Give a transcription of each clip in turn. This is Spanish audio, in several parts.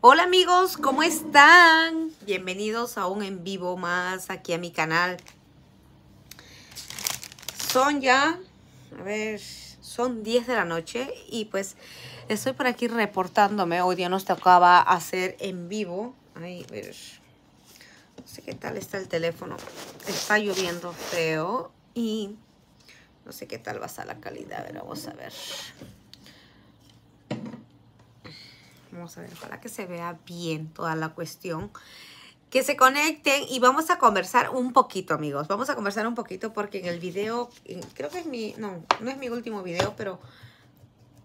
Hola amigos, ¿cómo están? Bienvenidos a un en vivo más aquí a mi canal. Son ya, a ver, son 10 de la noche y pues estoy por aquí reportándome. Hoy día nos tocaba hacer en vivo. Ay, a ver, no sé qué tal está el teléfono. Está lloviendo feo y no sé qué tal va a estar la calidad. A ver, vamos a ver. Vamos a ver, para que se vea bien toda la cuestión. Que se conecten y vamos a conversar un poquito, amigos. Vamos a conversar un poquito porque en el video, creo que es mi, no, no es mi último video, pero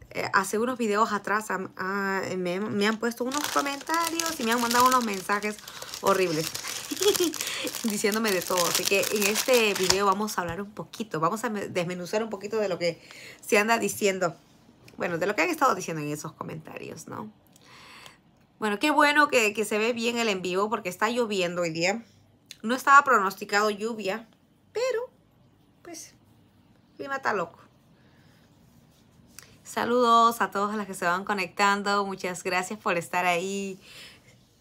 eh, hace unos videos atrás me, han puesto unos comentarios y me han mandado unos mensajes horribles diciéndome de todo. Así que en este video vamos a hablar un poquito, vamos a desmenuzar un poquito de lo que se anda diciendo. Bueno, de lo que han estado diciendo en esos comentarios, ¿no? Bueno, qué bueno que, se ve bien el en vivo porque está lloviendo hoy día. No estaba pronosticado lluvia, pero pues clima está loco. Saludos a todos las que se van conectando. Muchas gracias por estar ahí.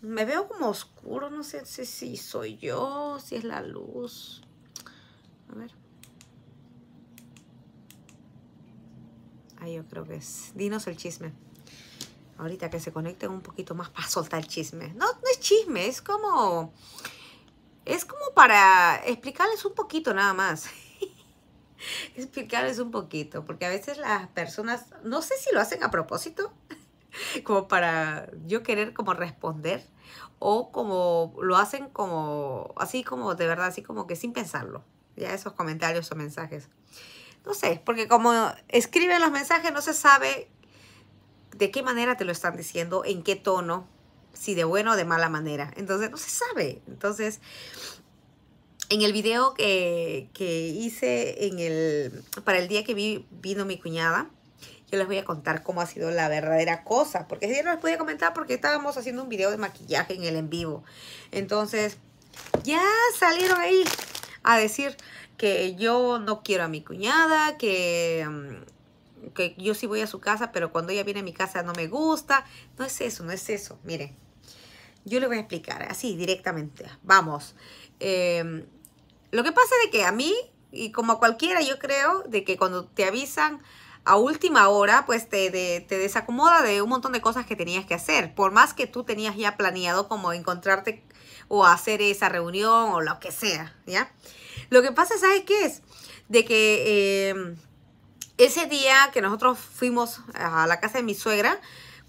Me veo como oscuro, no sé si, soy yo, si es la luz. A ver. Ahí yo creo que es. Dinos el chisme ahorita que se conecten un poquito más para soltar chisme. No, no es chisme, es como, es como para explicarles un poquito nada más. explicarles un poquito, porque a veces las personas, no sé si lo hacen a propósito, como para yo querer como responder, o como lo hacen como, así como de verdad, así como que sin pensarlo, ya esos comentarios o mensajes. No sé, porque como escriben los mensajes no se sabe de qué manera te lo están diciendo, en qué tono, si de buena o de mala manera. Entonces, no se sabe. Entonces, en el video que, que hice en el, para el día que vi, vino mi cuñada, yo les voy a contar cómo ha sido la verdadera cosa. Porque si no les pude comentar porque estábamos haciendo un video de maquillaje en el en vivo. Entonces, ya salieron ahí a decir que yo no quiero a mi cuñada, que mm, que yo sí voy a su casa, pero cuando ella viene a mi casa no me gusta. No es eso, no es eso. Miren, yo le voy a explicar así directamente. Vamos. Em, lo que pasa es que a mí, y como a cualquiera, yo creo, de que cuando te avisan a última hora, pues te, desacomoda de un montón de cosas que tenías que hacer. Por más que tú tenías ya planeado como encontrarte o hacer esa reunión o lo que sea, ¿ya? Lo que pasa, ¿sabes qué es? De que... Em, ese día que nosotros fuimos a la casa de mi suegra,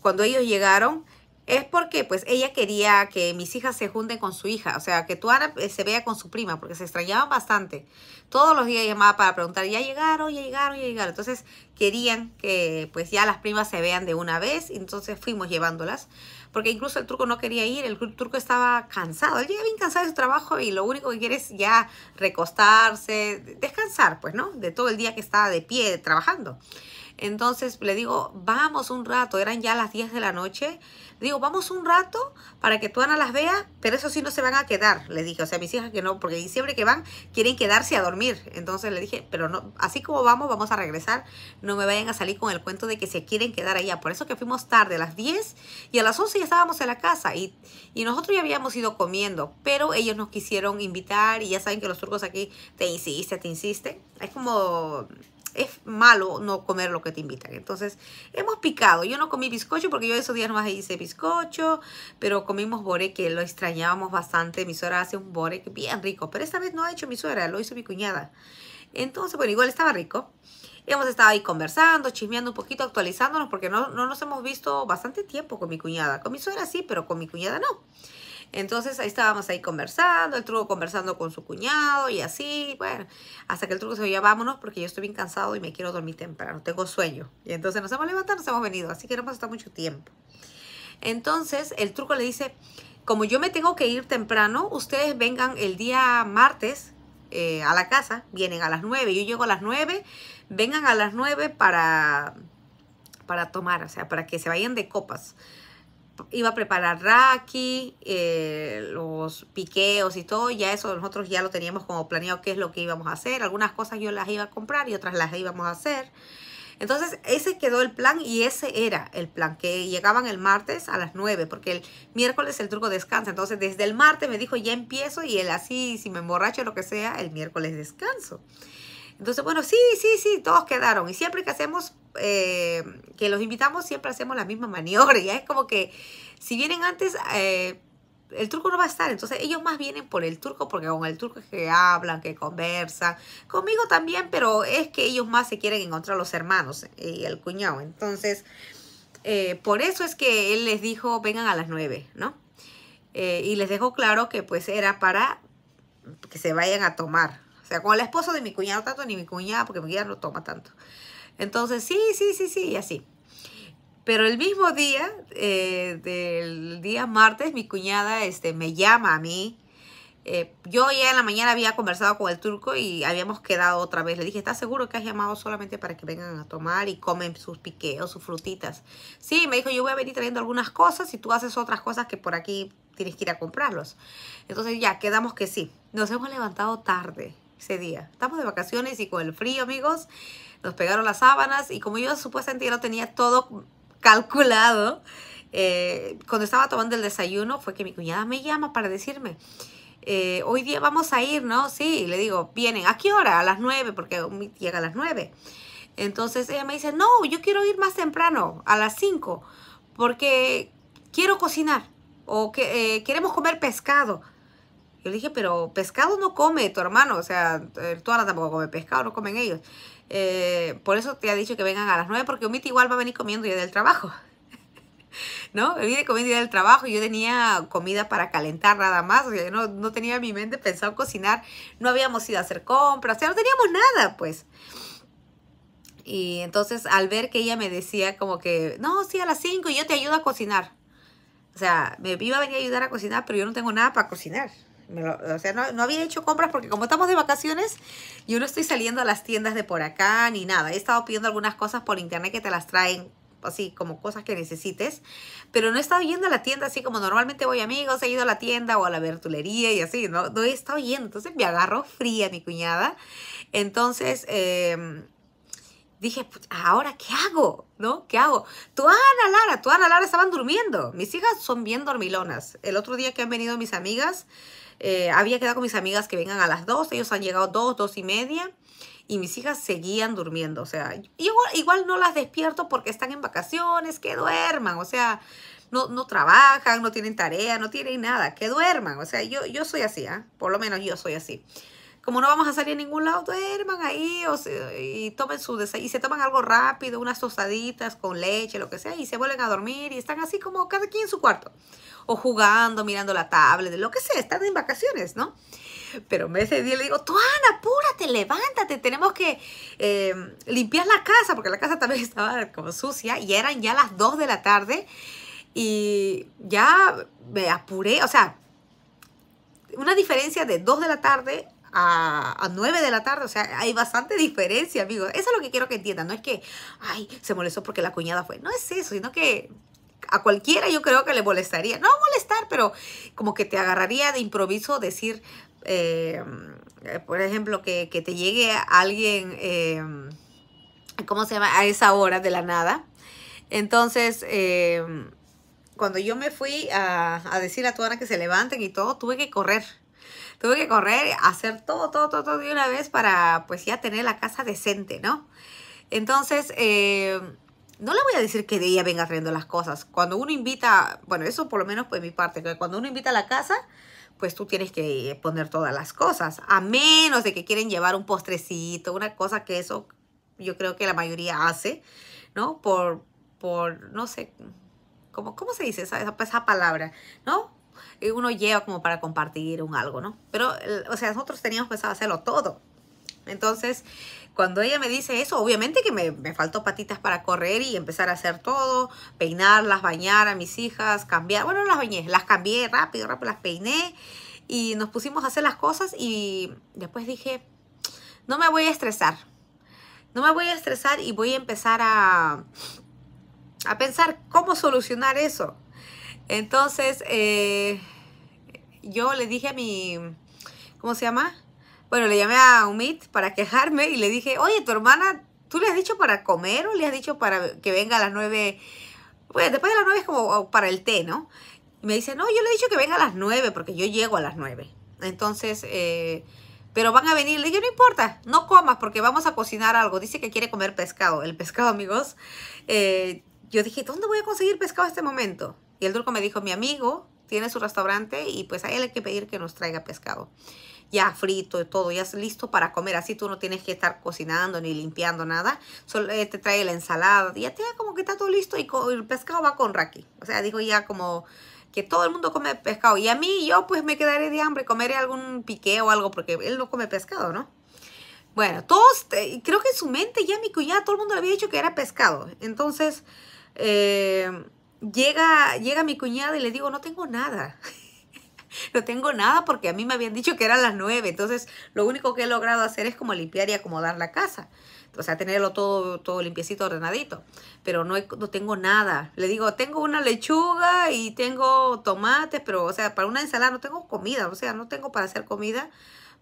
cuando ellos llegaron, es porque pues ella quería que mis hijas se junten con su hija, o sea, que Tuana eh, se vea con su prima, porque se extrañaban bastante. Todos los días llamaba para preguntar, ya llegaron, ya llegaron, ya llegaron. Entonces querían que pues ya las primas se vean de una vez, entonces fuimos llevándolas porque incluso el turco no quería ir, el turco estaba cansado, él llega bien cansado de su trabajo y lo único que quiere es ya recostarse, descansar, pues, ¿no? De todo el día que estaba de pie trabajando. Entonces le digo, vamos un rato, eran ya las 10 de la noche. digo, vamos un rato para que tú Ana las vea, pero eso sí no se van a quedar, le dije. O sea, mis hijas que no, porque siempre que van quieren quedarse a dormir. Entonces le dije, pero no, así como vamos, vamos a regresar. No me vayan a salir con el cuento de que se quieren quedar allá. Por eso que fuimos tarde, a las 10 y a las 11 ya estábamos en la casa y, y nosotros ya habíamos ido comiendo, pero ellos nos quisieron invitar y ya saben que los turcos aquí te insisten, te insisten. Es como es malo no comer lo que te invitan. Entonces, hemos picado. Yo no comí bizcocho porque yo esos días más hice bizcocho, pero comimos bore que lo extrañábamos bastante. Mi suegra hace un bore bien rico, pero esta vez no ha hecho mi suegra, lo hizo mi cuñada. Entonces, bueno, igual estaba rico. Hemos estado ahí conversando, chismeando un poquito, actualizándonos, porque no, no nos hemos visto bastante tiempo con mi cuñada. Con mi suegra sí, pero con mi cuñada no. Entonces ahí estábamos ahí conversando, el truco conversando con su cuñado y así, bueno, hasta que el truco se oye, vámonos porque yo estoy bien cansado y me quiero dormir temprano, tengo sueño. Y entonces nos hemos levantado, nos hemos venido, así que no hemos estado mucho tiempo. Entonces el truco le dice, como yo me tengo que ir temprano, ustedes vengan el día martes eh, a la casa, vienen a las 9, yo llego a las 9, vengan a las 9 para, para tomar, o sea, para que se vayan de copas iba a preparar raki, eh, los piqueos y todo, ya eso nosotros ya lo teníamos como planeado qué es lo que íbamos a hacer. Algunas cosas yo las iba a comprar y otras las íbamos a hacer. Entonces ese quedó el plan y ese era el plan, que llegaban el martes a las 9, porque el miércoles el truco descansa. Entonces desde el martes me dijo ya empiezo y él así, si me emborracho o lo que sea, el miércoles descanso. Entonces, bueno, sí, sí, sí, todos quedaron. Y siempre que hacemos eh, que los invitamos siempre hacemos la misma maniobra. Ya es como que si vienen antes, eh, el turco no va a estar. Entonces ellos más vienen por el turco porque con el turco es que hablan, que conversan. Conmigo también, pero es que ellos más se quieren encontrar los hermanos y el cuñado. Entonces, eh, por eso es que él les dijo, vengan a las nueve, ¿no? y les dejó claro que pues era para que se vayan a tomar. O sea, con el esposo de mi cuñado tanto, ni mi cuñada, porque mi cuñada no toma tanto. Entonces, sí, sí, sí, sí, y así. Pero el mismo día, eh, del día martes, mi cuñada este, me llama a mí. Eh, yo ya en la mañana había conversado con el turco y habíamos quedado otra vez. Le dije, ¿estás seguro que has llamado solamente para que vengan a tomar y comen sus piqueos, sus frutitas? Sí, me dijo, yo voy a venir trayendo algunas cosas y tú haces otras cosas que por aquí tienes que ir a comprarlos. Entonces ya, quedamos que sí. Nos hemos levantado tarde ese día. Estamos de vacaciones y con el frío, amigos nos pegaron las sábanas y como yo supuestamente ya lo tenía todo calculado, eh, cuando estaba tomando el desayuno fue que mi cuñada me llama para decirme, eh, hoy día vamos a ir, ¿no? Sí, le digo, vienen, ¿a qué hora? A las nueve, porque llega a las nueve. Entonces ella me dice, no, yo quiero ir más temprano, a las cinco, porque quiero cocinar o que, eh, queremos comer pescado. Yo le dije, pero pescado no come tu hermano, o sea, tú ahora tampoco come pescado, no comen ellos. Eh, por eso te ha dicho que vengan a las 9 porque Omiti igual va a venir comiendo ya del trabajo. ¿No? Me comiendo ya del trabajo, yo tenía comida para calentar nada más, o sea, no, no, tenía en mi mente pensado cocinar, no habíamos ido a hacer compras, o sea, no teníamos nada, pues. Y entonces al ver que ella me decía como que, no, sí, a las 5 yo te ayudo a cocinar. O sea, me iba a venir a ayudar a cocinar, pero yo no tengo nada para cocinar o sea, no, había hecho compras porque como estamos de vacaciones, yo no estoy saliendo a las tiendas de por acá ni nada. He estado pidiendo algunas cosas por internet que te las traen así como cosas que necesites, pero no he estado yendo a la tienda así como normalmente voy amigos, he ido a la tienda o a la vertulería y así, ¿no? No he estado yendo, entonces me agarro fría mi cuñada. Entonces, em, dije, ¿ahora qué hago? ¿No? ¿Qué hago? Tu Ana Lara, tu Ana Lara estaban durmiendo. Mis hijas son bien dormilonas. El otro día que han venido mis amigas, eh, había quedado con mis amigas que vengan a las 2, ellos han llegado 2, 2 y media y mis hijas seguían durmiendo. O sea, igual, igual no las despierto porque están en vacaciones, que duerman. O sea, no, trabajan, no tienen tarea, no tienen nada, que duerman. O sea, yo, yo soy así, ¿ah? por lo menos yo soy así como no vamos a salir a ningún lado, duerman ahí o y, tomen su y se toman algo rápido, unas tostaditas con leche, lo que sea, y se vuelven a dormir y están así como cada quien en su cuarto. O jugando, mirando la tablet, lo que sea, están en vacaciones, ¿no? Pero me ese día le digo, Tuana, apúrate, levántate, tenemos que em, limpiar la casa, porque la casa también estaba como sucia y eran ya las 2 de la tarde y ya me apuré, o sea, una diferencia de 2 de la tarde a, a 9 de la tarde. O sea, hay bastante diferencia, amigos. Eso es lo que quiero que entiendan. No es que, ay, se molestó porque la cuñada fue. No es eso, sino que a cualquiera yo creo que le molestaría. No molestar, pero como que te agarraría de improviso decir, eh, eh, por ejemplo, que, te llegue alguien, eh, ¿cómo se llama? A esa hora de la nada. Entonces, cuando yo me fui a, a decir a Tuana que se levanten y todo, tuve que correr. Tuve que correr, hacer todo, todo, todo, todo de una vez para pues ya tener la casa decente, ¿no? Entonces, eh, no le voy a decir que de ella venga trayendo las cosas. Cuando uno invita, bueno, eso por lo menos por mi parte, que cuando uno invita a la casa, pues tú tienes que eh, poner todas las cosas, a menos de que quieren llevar un postrecito, una cosa que eso yo creo que la mayoría hace, ¿no? Por, por no sé, ¿cómo, cómo se dice esa palabra? ¿No? Eh, uno lleva como para compartir un algo, ¿no? Pero, o sea, nosotros teníamos pensado hacerlo todo. Entonces, cuando ella me dice eso, obviamente que me, me, faltó patitas para correr y empezar a hacer todo, peinarlas, bañar a mis hijas, cambiar, bueno, las bañé, las cambié rápido, rápido, las peiné y nos pusimos a hacer las cosas y después dije, no me voy a estresar, no me voy a estresar y voy a empezar a, a pensar cómo solucionar eso. Entonces, eh, yo le dije a mi, ¿cómo se llama? Bueno, le llamé a Umit para quejarme y le dije, oye, tu hermana, ¿tú le has dicho para comer o le has dicho para que venga a las nueve? Bueno, pues, después de las nueve es como oh, para el té, ¿no? Y me dice, no, yo le he dicho que venga a las nueve porque yo llego a las nueve. Entonces, eh, pero van a venir. Le dije, no importa, no comas porque vamos a cocinar algo. Dice que quiere comer pescado. El pescado, amigos. Eh, yo dije, ¿dónde voy a conseguir pescado en este momento? Y el turco me dijo, mi amigo tiene su restaurante y pues a él hay que pedir que nos traiga pescado. Ya frito y todo, ya es listo para comer. Así tú no tienes que estar cocinando ni limpiando nada. Solo eh, te trae la ensalada. Ya te como que está todo listo y el pescado va con raki. O sea, dijo ya como que todo el mundo come pescado. Y a mí, yo pues me quedaré de hambre, comeré algún pique o algo, porque él no come pescado, ¿no? Bueno, todos, eh, creo que en su mente ya mi cuñada, todo el mundo le había dicho que era pescado. Entonces, eh, llega, llega mi cuñada y le digo, no tengo nada. no tengo nada porque a mí me habían dicho que eran las nueve. Entonces, lo único que he logrado hacer es como limpiar y acomodar la casa. O sea, tenerlo todo, todo limpiecito, ordenadito. Pero no, no tengo nada. Le digo, tengo una lechuga y tengo tomates, pero, o sea, para una ensalada no tengo comida. O sea, no tengo para hacer comida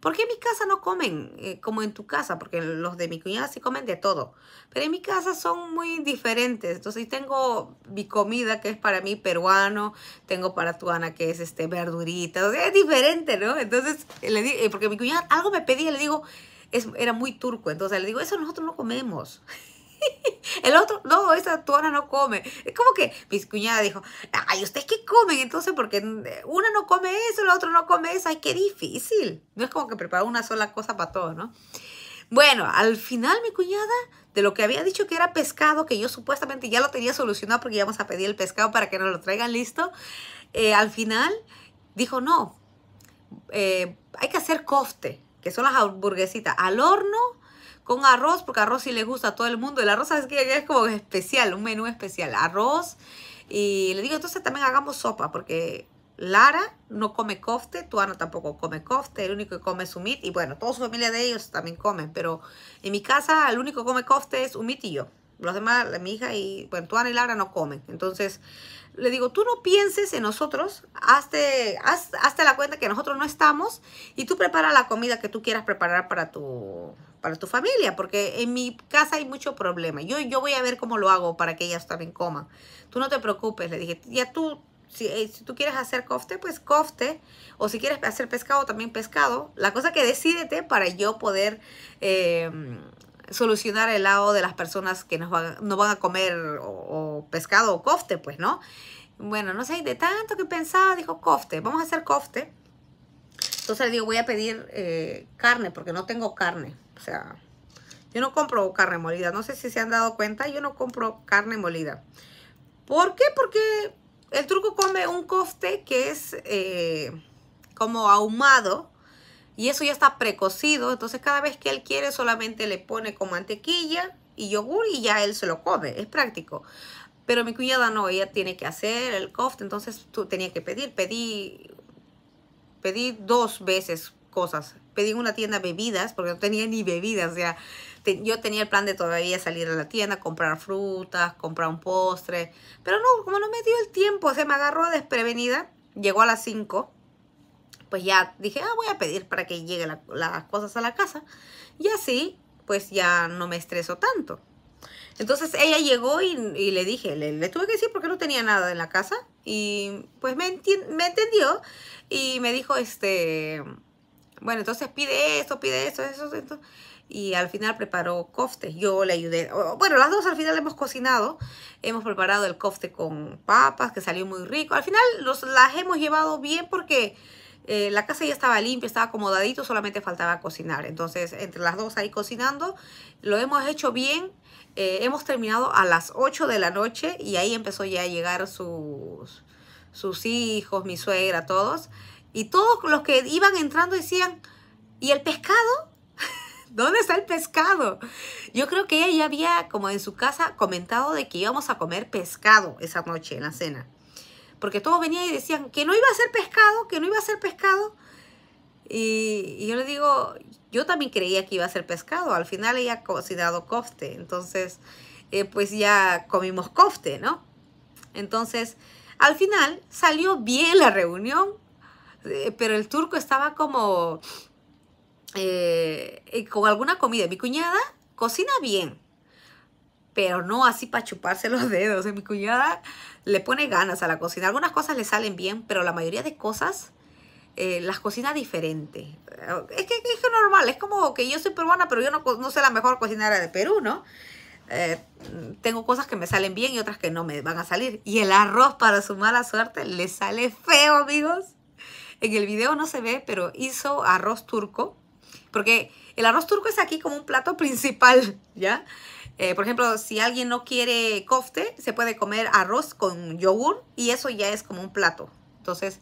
¿Por qué en mi casa no comen eh, como en tu casa? Porque los de mi cuñada sí comen de todo. Pero en mi casa son muy diferentes. Entonces, tengo mi comida que es para mí peruano, tengo para tu Ana que es este verdurita. O es diferente, ¿no? Entonces, le eh, porque mi cuñada algo me pedía, le digo, es, era muy turco. Entonces, le digo, eso nosotros no comemos. El otro, no, esa tuana no come. Es como que mi cuñada dijo, ay, ¿ustedes qué comen? Entonces, porque mm, una no come eso, la otra no come eso. Ay, qué difícil. No es como que preparar una sola cosa para todos, ¿no? Bueno, al final mi cuñada, de lo que había dicho que era pescado, que yo supuestamente ya lo tenía solucionado porque íbamos a pedir el pescado para que nos lo traigan listo, eh, al final dijo, no, eh, hay que hacer coste, que son las hamburguesitas, al horno con arroz, porque arroz sí le gusta a todo el mundo. El arroz es, que es como especial, un menú especial. Arroz. Y le digo, entonces también hagamos sopa, porque Lara no come cofte, Tuana tampoco come cofte, el único que come es Humit. Y bueno, toda su familia de ellos también comen, pero en mi casa el único que come cofte es Humit y yo. Los demás, mi hija y, bueno, Tuana y Lara no comen. Entonces le digo, tú no pienses en nosotros, hazte, la cuenta que nosotros no estamos y tú prepara la comida que tú quieras preparar para tu, para tu familia, porque en mi casa hay mucho problema. Yo, voy a ver cómo lo hago para que ellas también coman. Tú no te preocupes, le dije, ya tú, si, eh, si tú quieres hacer cofte, pues cofte, o si quieres hacer pescado, también pescado. La cosa que decidete para yo poder... Em, solucionar el lado de las personas que van, no van a comer o, pescado o cofte, pues, ¿no? Bueno, no sé, de tanto que pensaba, dijo cofte, vamos a hacer cofte. Entonces le digo, voy a pedir eh, carne, porque no tengo carne. O sea, yo no compro carne molida. No sé si se han dado cuenta, yo no compro carne molida. ¿Por qué? Porque el truco come un cofte que es eh, como ahumado y eso ya está precocido, entonces cada vez que él quiere solamente le pone como mantequilla y yogur y ya él se lo come, es práctico. Pero mi cuñada no, ella tiene que hacer el coft, entonces tú tenía que pedir, pedí, pedí dos veces cosas. Pedí en una tienda bebidas, porque no tenía ni bebidas, o sea, yo tenía el plan de todavía salir a la tienda, comprar frutas, comprar un postre, pero no, como no me dio el tiempo, se me agarró desprevenida, llegó a las 5 pues ya dije, ah, voy a pedir para que lleguen las cosas a la casa. Y así, pues ya no me estreso tanto. Entonces ella llegó y, le dije, le, tuve que decir porque no tenía nada en la casa. Y pues me, me entendió y me dijo, este, bueno, entonces pide esto, pide esto, eso, esto. Y al final preparó cofte. Yo le ayudé. Bueno, las dos al final hemos cocinado. Hemos preparado el cofte con papas, que salió muy rico. Al final los, las hemos llevado bien porque eh, la casa ya estaba limpia, estaba acomodadito, solamente faltaba cocinar. Entonces, entre las dos ahí cocinando, lo hemos hecho bien. Eh, hemos terminado a las 8 de la noche y ahí empezó ya a llegar sus, sus hijos, mi suegra, todos. Y todos los que iban entrando decían, ¿y el pescado? ¿Dónde está el pescado? Yo creo que ella ya había, como en su casa, comentado de que íbamos a comer pescado esa noche en la cena porque todos venían y decían que no iba a ser pescado, que no iba a ser pescado. Y, yo le digo, yo también creía que iba a ser pescado, al final ella ha cocinado cofte, entonces eh, pues ya comimos cofte, ¿no? Entonces, al final salió bien la reunión, eh, pero el turco estaba como eh, con alguna comida. Mi cuñada cocina bien, pero no así para chuparse los dedos. Mi cuñada le pone ganas a la cocina. Algunas cosas le salen bien, pero la mayoría de cosas eh, las cocina diferente. Eh, es que es normal, es como que yo soy peruana, pero yo no, no sé la mejor cocinera de Perú, ¿no? Eh, tengo cosas que me salen bien y otras que no me van a salir. Y el arroz, para su mala suerte, le sale feo, amigos. En el video no se ve, pero hizo arroz turco. Porque el arroz turco es aquí como un plato principal, ¿ya? Eh, por ejemplo, si alguien no quiere cofte, se puede comer arroz con yogur y eso ya es como un plato. Entonces,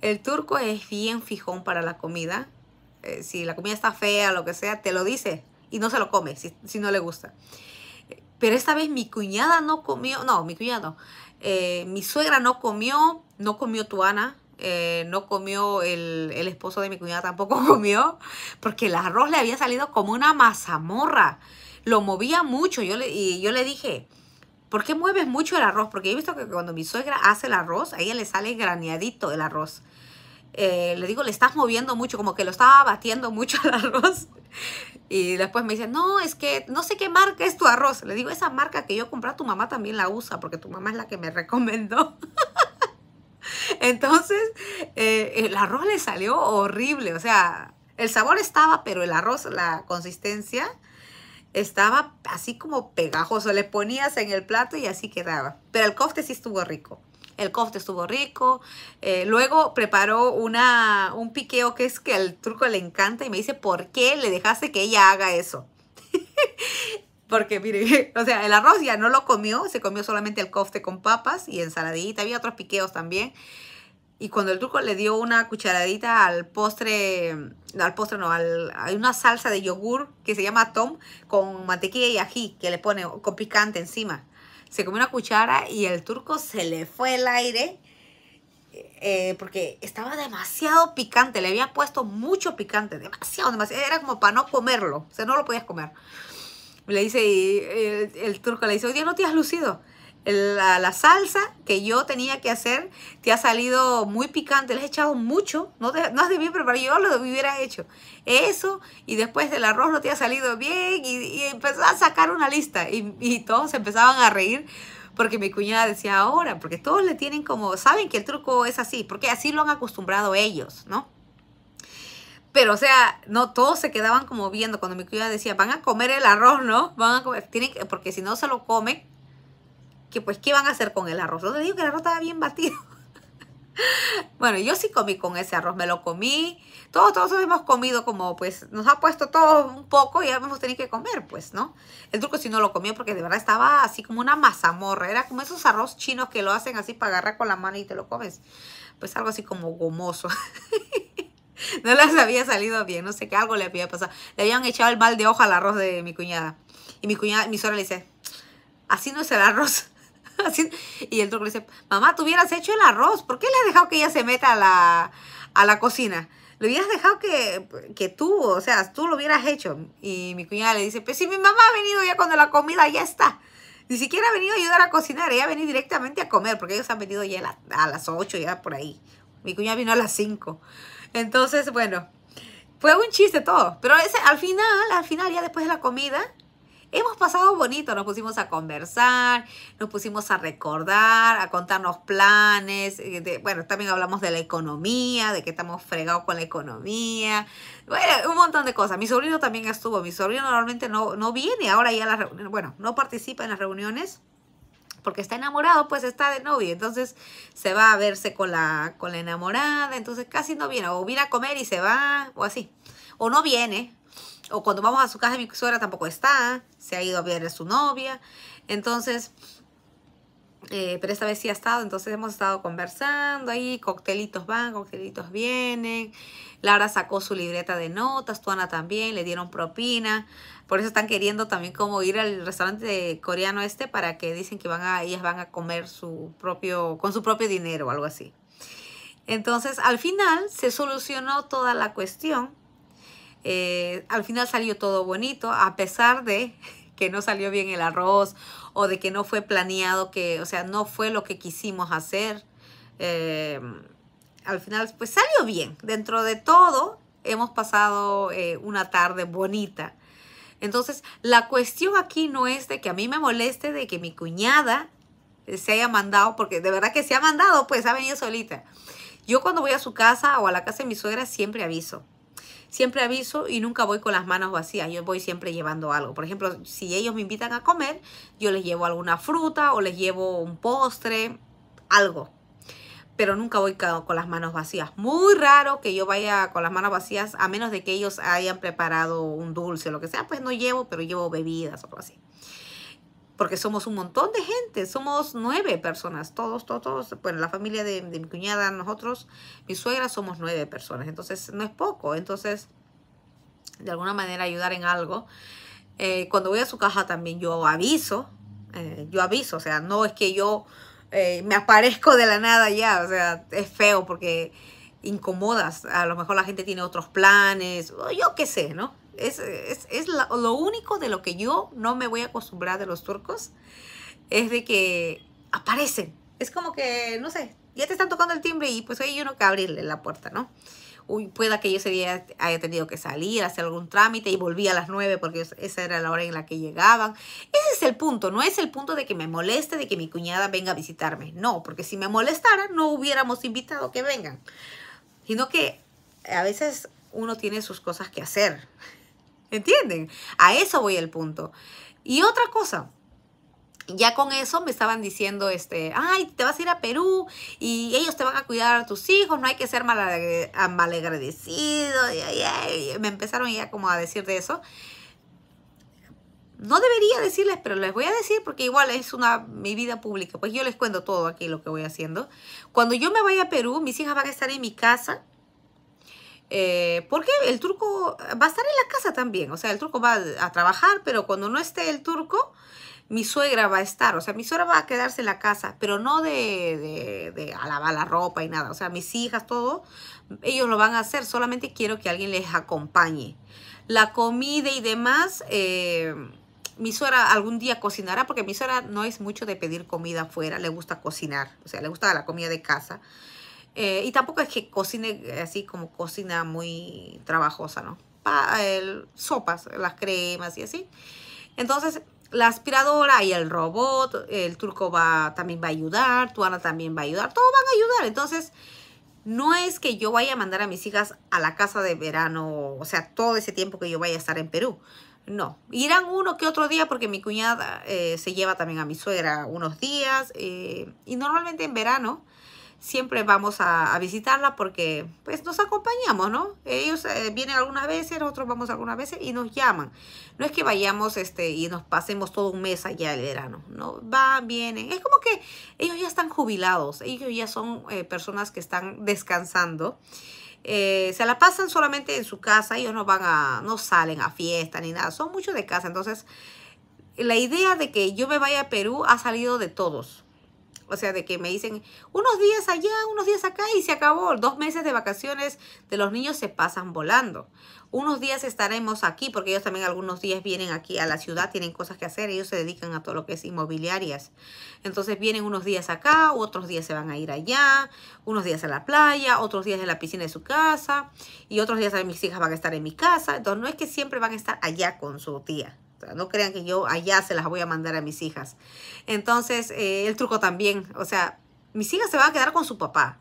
el turco es bien fijón para la comida. Eh, si la comida está fea, lo que sea, te lo dice y no se lo come si, no le gusta. Pero esta vez mi cuñada no comió, no, mi cuñada no. Eh, mi suegra no comió, no comió tuana, eh, no comió el, el, esposo de mi cuñada tampoco comió, porque el arroz le había salido como una mazamorra lo movía mucho. Yo le, y yo le dije, ¿por qué mueves mucho el arroz? Porque he visto que cuando mi suegra hace el arroz, a ella le sale graneadito el arroz. Eh, le digo, le estás moviendo mucho, como que lo estaba batiendo mucho el arroz. Y después me dice, no, es que no sé qué marca es tu arroz. Le digo, esa marca que yo compré, tu mamá también la usa, porque tu mamá es la que me recomendó. Entonces, eh, el arroz le salió horrible. O sea, el sabor estaba, pero el arroz, la consistencia, estaba así como pegajoso, le ponías en el plato y así quedaba. Pero el cofte sí estuvo rico. El cofte estuvo rico. Eh, luego preparó una, un piqueo que es que al truco le encanta y me dice, ¿por qué le dejaste que ella haga eso? Porque, mire, o sea, el arroz ya no lo comió, se comió solamente el cofte con papas y ensaladita. Había otros piqueos también. Y cuando el turco le dio una cucharadita al postre, al postre no, al, hay una salsa de yogur que se llama tom con mantequilla y ají que le pone con picante encima. Se comió una cuchara y el turco se le fue el aire eh, porque estaba demasiado picante. Le había puesto mucho picante, demasiado, demasiado. Era como para no comerlo, o sea, no lo podías comer. Le dice, el, el turco le dice, oye, no te has lucido la, salsa que yo tenía que hacer te ha salido muy picante, le has echado mucho, no, es no has pero preparar, yo lo hubiera hecho. Eso, y después del arroz no te ha salido bien, y, empezó a sacar una lista, y, y todos empezaban a reír, porque mi cuñada decía ahora, porque todos le tienen como, saben que el truco es así, porque así lo han acostumbrado ellos, ¿no? Pero, o sea, no, todos se quedaban como viendo cuando mi cuñada decía, van a comer el arroz, ¿no? Van a comer, porque si no se lo comen, que pues, ¿qué van a hacer con el arroz? No te digo que el arroz estaba bien batido. bueno, yo sí comí con ese arroz, me lo comí. Todos, todos hemos comido como, pues, nos ha puesto todo un poco y ya hemos tenido que comer, pues, ¿no? El truco sí no lo comí porque de verdad estaba así como una mazamorra. Era como esos arroz chinos que lo hacen así para agarrar con la mano y te lo comes. Pues algo así como gomoso. no les había salido bien, no sé qué, algo le había pasado. Le habían echado el mal de hoja al arroz de mi cuñada. Y mi cuñada, mi suegra le dice, así no es el arroz. y el truco le dice, mamá, tú hubieras hecho el arroz, ¿por qué le has dejado que ella se meta a la, cocina? Le hubieras dejado que, tú, o sea, tú lo hubieras hecho. Y mi cuñada le dice, pues si mi mamá ha venido ya cuando la comida ya está. Ni siquiera ha venido a ayudar a cocinar, ella ha venido directamente a comer, porque ellos han venido ya a, las 8, ya por ahí. Mi cuñada vino a las 5. Entonces, bueno, fue un chiste todo. Pero ese, al final, al final, ya después de la comida, hemos pasado bonito, nos pusimos a conversar, nos pusimos a recordar, a contarnos planes, eh, bueno, también hablamos de la economía, de que estamos fregados con la economía, bueno, un montón de cosas. Mi sobrino también estuvo, mi sobrino normalmente no, no viene ahora ya a las reuniones, bueno, no participa en las reuniones porque está enamorado, pues está de novio, entonces se va a verse con la, con la enamorada, entonces casi no viene, o viene a comer y se va, o así, o no viene, o cuando vamos a su casa, mi suegra tampoco está, se ha ido a ver a su novia. Entonces, eh, pero esta vez sí ha estado, entonces hemos estado conversando ahí, coctelitos van, coctelitos vienen. Laura sacó su libreta de notas, Tuana también, le dieron propina. Por eso están queriendo también como ir al restaurante coreano este para que dicen que van a, ellas van a comer su propio, con su propio dinero o algo así. Entonces, al final se solucionó toda la cuestión eh, al final salió todo bonito, a pesar de que no salió bien el arroz o de que no fue planeado, que, o sea, no fue lo que quisimos hacer. Eh, al final, pues salió bien. Dentro de todo, hemos pasado eh, una tarde bonita. Entonces, la cuestión aquí no es de que a mí me moleste de que mi cuñada se haya mandado, porque de verdad que se ha mandado, pues ha venido solita. Yo cuando voy a su casa o a la casa de mi suegra siempre aviso siempre aviso y nunca voy con las manos vacías, yo voy siempre llevando algo. Por ejemplo, si ellos me invitan a comer, yo les llevo alguna fruta o les llevo un postre, algo. Pero nunca voy con las manos vacías. Muy raro que yo vaya con las manos vacías, a menos de que ellos hayan preparado un dulce o lo que sea, pues no llevo, pero llevo bebidas o algo así porque somos un montón de gente, somos nueve personas, todos, todos, todos, bueno, la familia de, mi cuñada, nosotros, mi suegra, somos nueve personas, entonces no es poco, entonces, de alguna manera ayudar en algo. Eh, cuando voy a su casa también yo aviso, eh, yo aviso, o sea, no es que yo eh, me aparezco de la nada ya, o sea, es feo porque incomodas, a lo mejor la gente tiene otros planes, yo qué sé, ¿no? Es, lo único de lo que yo no me voy a acostumbrar de los turcos, es de que aparecen. Es como que, no sé, ya te están tocando el timbre y pues hay uno que abrirle la puerta, ¿no? Uy, pueda que yo ese día haya tenido que salir, hacer algún trámite y volví a las nueve porque esa era la hora en la que llegaban. Ese es el punto, no es el punto de que me moleste, de que mi cuñada venga a visitarme. No, porque si me molestara no hubiéramos invitado que vengan. Sino que a veces uno tiene sus cosas que hacer. ¿Entienden? A eso voy el punto. Y otra cosa, ya con eso me estaban diciendo, este, ay, te vas a ir a Perú y ellos te van a cuidar a tus hijos, no hay que ser malagradecido. Y, me empezaron ya como a decir de eso. No debería decirles, pero les voy a decir porque igual es una mi vida pública. Pues yo les cuento todo aquí lo que voy haciendo. Cuando yo me vaya a Perú, mis hijas van a estar en mi casa eh, porque el turco va a estar en la casa también, o sea, el turco va a trabajar, pero cuando no esté el turco, mi suegra va a estar, o sea, mi suegra va a quedarse en la casa, pero no de, de, lavar la ropa y nada, o sea, mis hijas, todo, ellos lo van a hacer, solamente quiero que alguien les acompañe. La comida y demás, eh, mi suegra algún día cocinará, porque mi suegra no es mucho de pedir comida afuera, le gusta cocinar, o sea, le gusta la comida de casa. Eh, y tampoco es que cocine eh, así como cocina muy trabajosa, ¿no? sopas, las cremas y así. Entonces, la aspiradora y el robot, el turco va, también va a ayudar, Tuana también va a ayudar, todos van a ayudar. Entonces, no es que yo vaya a mandar a mis hijas a la casa de verano, o sea, todo ese tiempo que yo vaya a estar en Perú. No, irán uno que otro día porque mi cuñada eh, se lleva también a mi suegra unos días y normalmente en verano siempre vamos a, visitarla porque pues nos acompañamos, ¿no? Ellos eh, vienen algunas veces, nosotros vamos algunas veces y nos llaman. No es que vayamos este, y nos pasemos todo un mes allá el verano, ¿no? Van, vienen. Es como que ellos ya están jubilados, ellos ya son eh, personas que están descansando. Eh, se la pasan solamente en su casa, ellos no van a, no salen a fiesta ni nada, son muchos de casa, entonces la idea de que yo me vaya a Perú ha salido de todos o sea, de que me dicen unos días allá, unos días acá y se acabó. Dos meses de vacaciones de los niños se pasan volando. Unos días estaremos aquí, porque ellos también algunos días vienen aquí a la ciudad, tienen cosas que hacer, ellos se dedican a todo lo que es inmobiliarias. Entonces vienen unos días acá, otros días se van a ir allá, unos días a la playa, otros días en la piscina de su casa y otros días mis hijas van a estar en mi casa. Entonces no es que siempre van a estar allá con su tía no crean que yo allá se las voy a mandar a mis hijas. Entonces, eh, el truco también, o sea, mis hijas se van a quedar con su papá.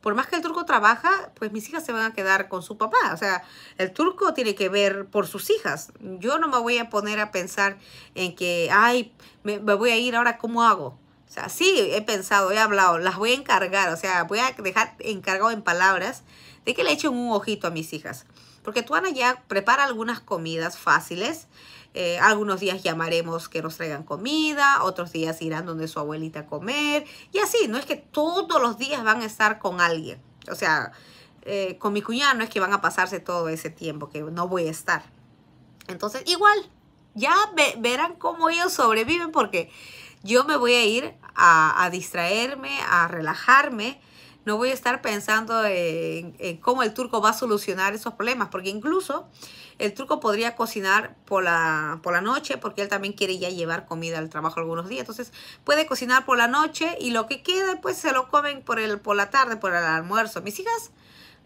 Por más que el turco trabaja, pues mis hijas se van a quedar con su papá. O sea, el turco tiene que ver por sus hijas. Yo no me voy a poner a pensar en que, ay, me, voy a ir ahora, ¿cómo hago? O sea, sí, he pensado, he hablado, las voy a encargar, o sea, voy a dejar encargado en palabras de que le echen un ojito a mis hijas. Porque tú, Ana, ya prepara algunas comidas fáciles. Eh, algunos días llamaremos que nos traigan comida, otros días irán donde su abuelita a comer y así, no es que todos los días van a estar con alguien. O sea, eh, con mi cuñada no es que van a pasarse todo ese tiempo que no voy a estar. Entonces, igual, ya verán cómo ellos sobreviven porque yo me voy a ir a, distraerme, a relajarme. No voy a estar pensando en cómo el turco va a solucionar esos problemas, porque incluso el truco podría cocinar por la, por la noche porque él también quiere ya llevar comida al trabajo algunos días. Entonces puede cocinar por la noche y lo que queda pues se lo comen por, el, por la tarde, por el almuerzo. Mis hijas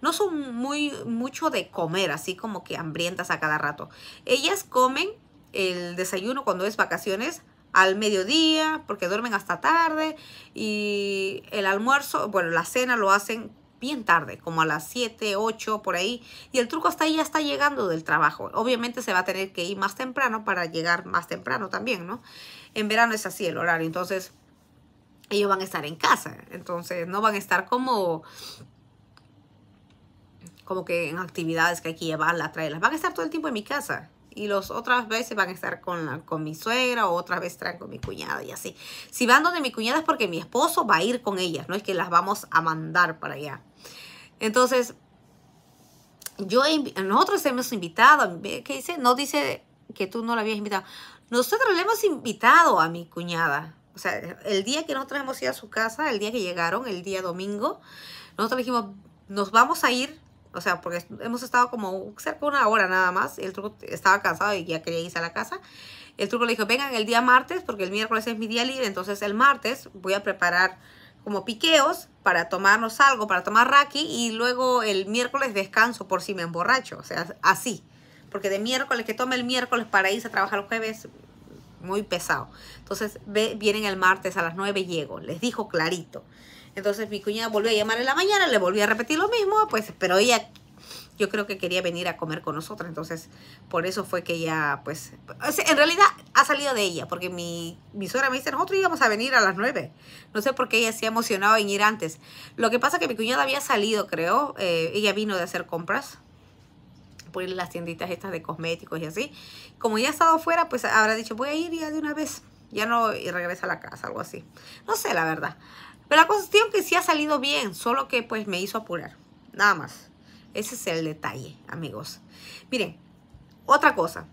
no son muy mucho de comer, así como que hambrientas a cada rato. Ellas comen el desayuno cuando es vacaciones al mediodía, porque duermen hasta tarde, y el almuerzo, bueno, la cena lo hacen bien tarde, como a las 7, 8 por ahí, y el truco hasta ahí ya está llegando del trabajo. Obviamente se va a tener que ir más temprano para llegar más temprano también, ¿no? En verano es así el horario, entonces ellos van a estar en casa, entonces no van a estar como como que en actividades que hay que llevarla, traerlas. Van a estar todo el tiempo en mi casa y las otras veces van a estar con, la, con mi suegra o otras veces traen con mi cuñada y así. Si van donde mi cuñada es porque mi esposo va a ir con ellas, no es que las vamos a mandar para allá. Entonces, yo nosotros hemos invitado, ¿qué dice? No dice que tú no la habías invitado. Nosotros le hemos invitado a mi cuñada. O sea, el día que nosotros hemos ido a su casa, el día que llegaron, el día domingo, nosotros dijimos, nos vamos a ir o sea, porque hemos estado como cerca de una hora nada más. El truco estaba cansado y ya quería irse a la casa. El truco le dijo, vengan el día martes, porque el miércoles es mi día libre. Entonces el martes voy a preparar como piqueos para tomarnos algo, para tomar raki. Y luego el miércoles descanso por si me emborracho. O sea, así. Porque de miércoles, que tome el miércoles para irse a trabajar el jueves, muy pesado. Entonces vienen el martes a las 9, llego. Les dijo clarito. Entonces mi cuñada volvió a llamar en la mañana, le volví a repetir lo mismo, pues, pero ella yo creo que quería venir a comer con nosotros, entonces por eso fue que ella, pues, en realidad ha salido de ella, porque mi, mi suegra me dice, nosotros íbamos a venir a las nueve. no sé por qué ella se ha emocionado en ir antes. Lo que pasa es que mi cuñada había salido, creo, eh, ella vino de hacer compras por las tienditas estas de cosméticos y así. Como ya ha estado fuera, pues habrá dicho, voy a ir ya de una vez, ya no, y regresa a la casa, algo así. No sé, la verdad. Pero la cuestión que sí ha salido bien, solo que pues me hizo apurar. Nada más. Ese es el detalle, amigos. Miren, otra cosa.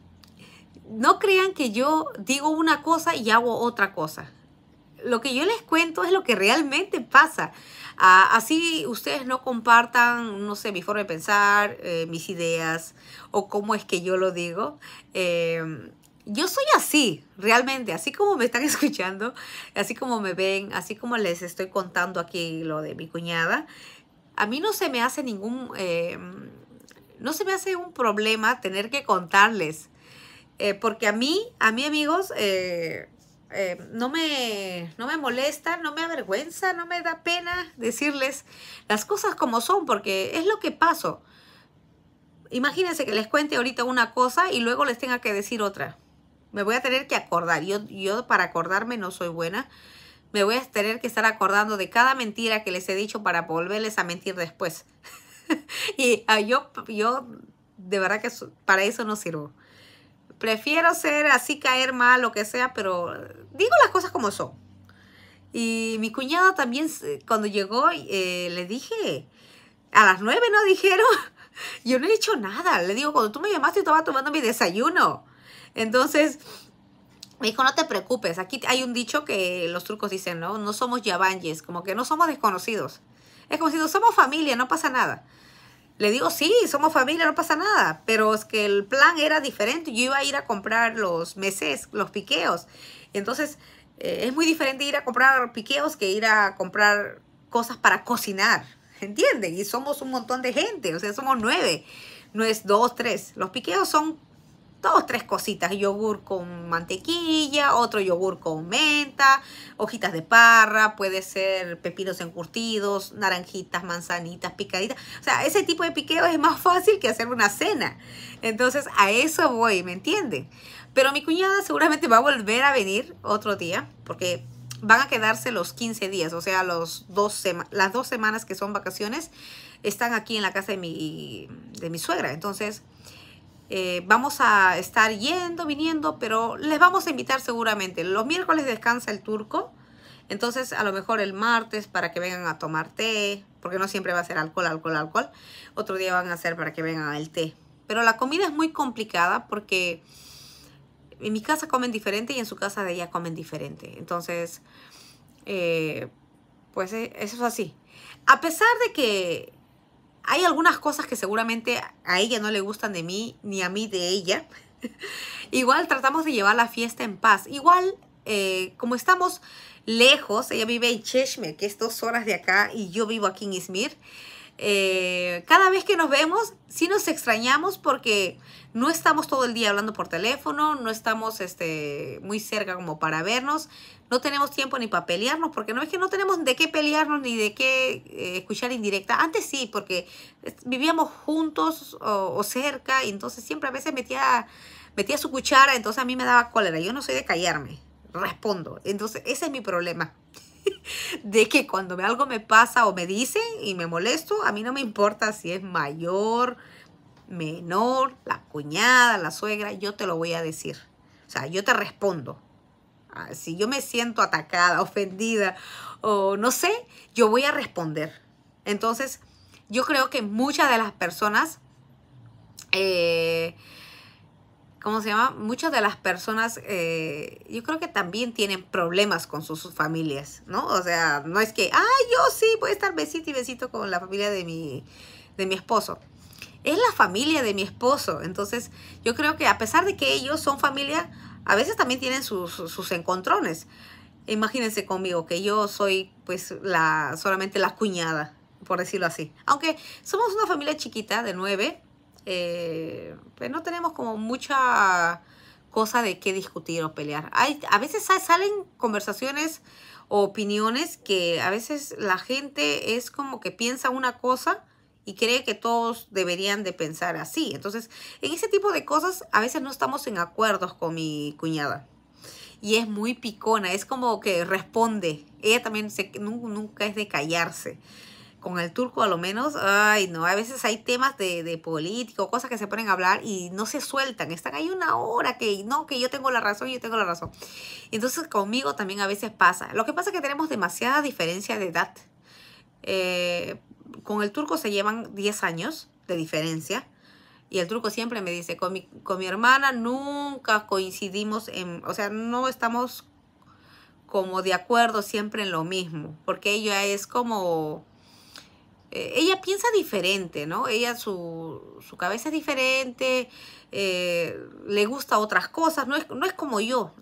No crean que yo digo una cosa y hago otra cosa. Lo que yo les cuento es lo que realmente pasa. Ah, así ustedes no compartan, no sé, mi forma de pensar, eh, mis ideas o cómo es que yo lo digo. Eh, yo soy así, realmente, así como me están escuchando, así como me ven, así como les estoy contando aquí lo de mi cuñada, a mí no se me hace ningún, eh, no se me hace un problema tener que contarles, eh, porque a mí, a mí amigos, eh, no, me, no me molesta, no me avergüenza, no me da pena decirles las cosas como son, porque es lo que paso. Imagínense que les cuente ahorita una cosa y luego les tenga que decir otra. Me voy a tener que acordar. Yo, yo para acordarme no soy buena. Me voy a tener que estar acordando de cada mentira que les he dicho para volverles a mentir después. y ah, yo, yo de verdad que para eso no sirvo. Prefiero ser así, caer mal, lo que sea, pero digo las cosas como son. Y mi cuñada también, cuando llegó, eh, le dije, a las nueve no dijeron, yo no he dicho nada. Le digo, cuando tú me llamaste, yo estaba tomando mi desayuno. Entonces, me dijo, no te preocupes, aquí hay un dicho que los trucos dicen, ¿no? No somos yabanjes, como que no somos desconocidos. Es como si no somos familia, no pasa nada. Le digo, sí, somos familia, no pasa nada. Pero es que el plan era diferente. Yo iba a ir a comprar los meses, los piqueos. Entonces, eh, es muy diferente ir a comprar piqueos que ir a comprar cosas para cocinar. ¿Entienden? Y somos un montón de gente, o sea, somos nueve. No es dos, tres. Los piqueos son dos, tres cositas, yogur con mantequilla, otro yogur con menta, hojitas de parra, puede ser pepinos encurtidos, naranjitas, manzanitas, picaditas. O sea, ese tipo de piqueo es más fácil que hacer una cena. Entonces, a eso voy, ¿me entienden? Pero mi cuñada seguramente va a volver a venir otro día, porque van a quedarse los 15 días, o sea, los dos las dos semanas que son vacaciones, están aquí en la casa de mi, de mi suegra. Entonces, eh, vamos a estar yendo, viniendo, pero les vamos a invitar seguramente. Los miércoles descansa el turco, entonces a lo mejor el martes para que vengan a tomar té, porque no siempre va a ser alcohol, alcohol, alcohol. Otro día van a ser para que vengan al té. Pero la comida es muy complicada porque en mi casa comen diferente y en su casa de ella comen diferente. Entonces, eh, pues eh, eso es así. A pesar de que hay algunas cosas que seguramente a ella no le gustan de mí, ni a mí de ella. Igual tratamos de llevar la fiesta en paz. Igual, eh, como estamos lejos, ella vive en Cheshme, que es dos horas de acá, y yo vivo aquí en Izmir. Eh, cada vez que nos vemos, sí nos extrañamos porque no estamos todo el día hablando por teléfono, no estamos este, muy cerca como para vernos, no tenemos tiempo ni para pelearnos, porque no es que no tenemos de qué pelearnos ni de qué eh, escuchar indirecta. Antes sí, porque vivíamos juntos o, o cerca, y entonces siempre a veces metía, metía su cuchara, entonces a mí me daba cólera. Yo no soy de callarme, respondo. Entonces ese es mi problema. de que cuando algo me pasa o me dicen y me molesto, a mí no me importa si es mayor, menor, la cuñada, la suegra, yo te lo voy a decir. O sea, yo te respondo. Ah, si yo me siento atacada, ofendida o no sé, yo voy a responder. Entonces, yo creo que muchas de las personas eh, ¿cómo se llama? Muchas de las personas, eh, yo creo que también tienen problemas con sus, familias, ¿no? O sea, no es que, ah, yo sí voy a estar besito y besito con la familia de mi, de mi esposo. Es la familia de mi esposo. Entonces, yo creo que a pesar de que ellos son familia, a veces también tienen sus, sus encontrones. Imagínense conmigo que yo soy, pues, la solamente la cuñada, por decirlo así. Aunque somos una familia chiquita de nueve, eh, pues no tenemos como mucha cosa de qué discutir o pelear. Hay, a veces salen conversaciones o opiniones que a veces la gente es como que piensa una cosa y cree que todos deberían de pensar así. Entonces, en ese tipo de cosas a veces no estamos en acuerdos con mi cuñada. Y es muy picona, es como que responde. Ella también nunca es de callarse con el turco a lo menos, ay no, a veces hay temas de, político, cosas que se ponen a hablar y no se sueltan, están ahí una hora que no, que yo tengo la razón, yo tengo la razón. Entonces conmigo también a veces pasa. Lo que pasa es que tenemos demasiada diferencia de edad. Eh, con el turco se llevan 10 años de diferencia. Y el turco siempre me dice, con mi, con mi hermana nunca coincidimos en, o sea, no estamos como de acuerdo siempre en lo mismo, porque ella es como eh, ella piensa diferente, ¿no? Ella, su, cabeza es diferente, eh, le gusta otras cosas, no es, como yo,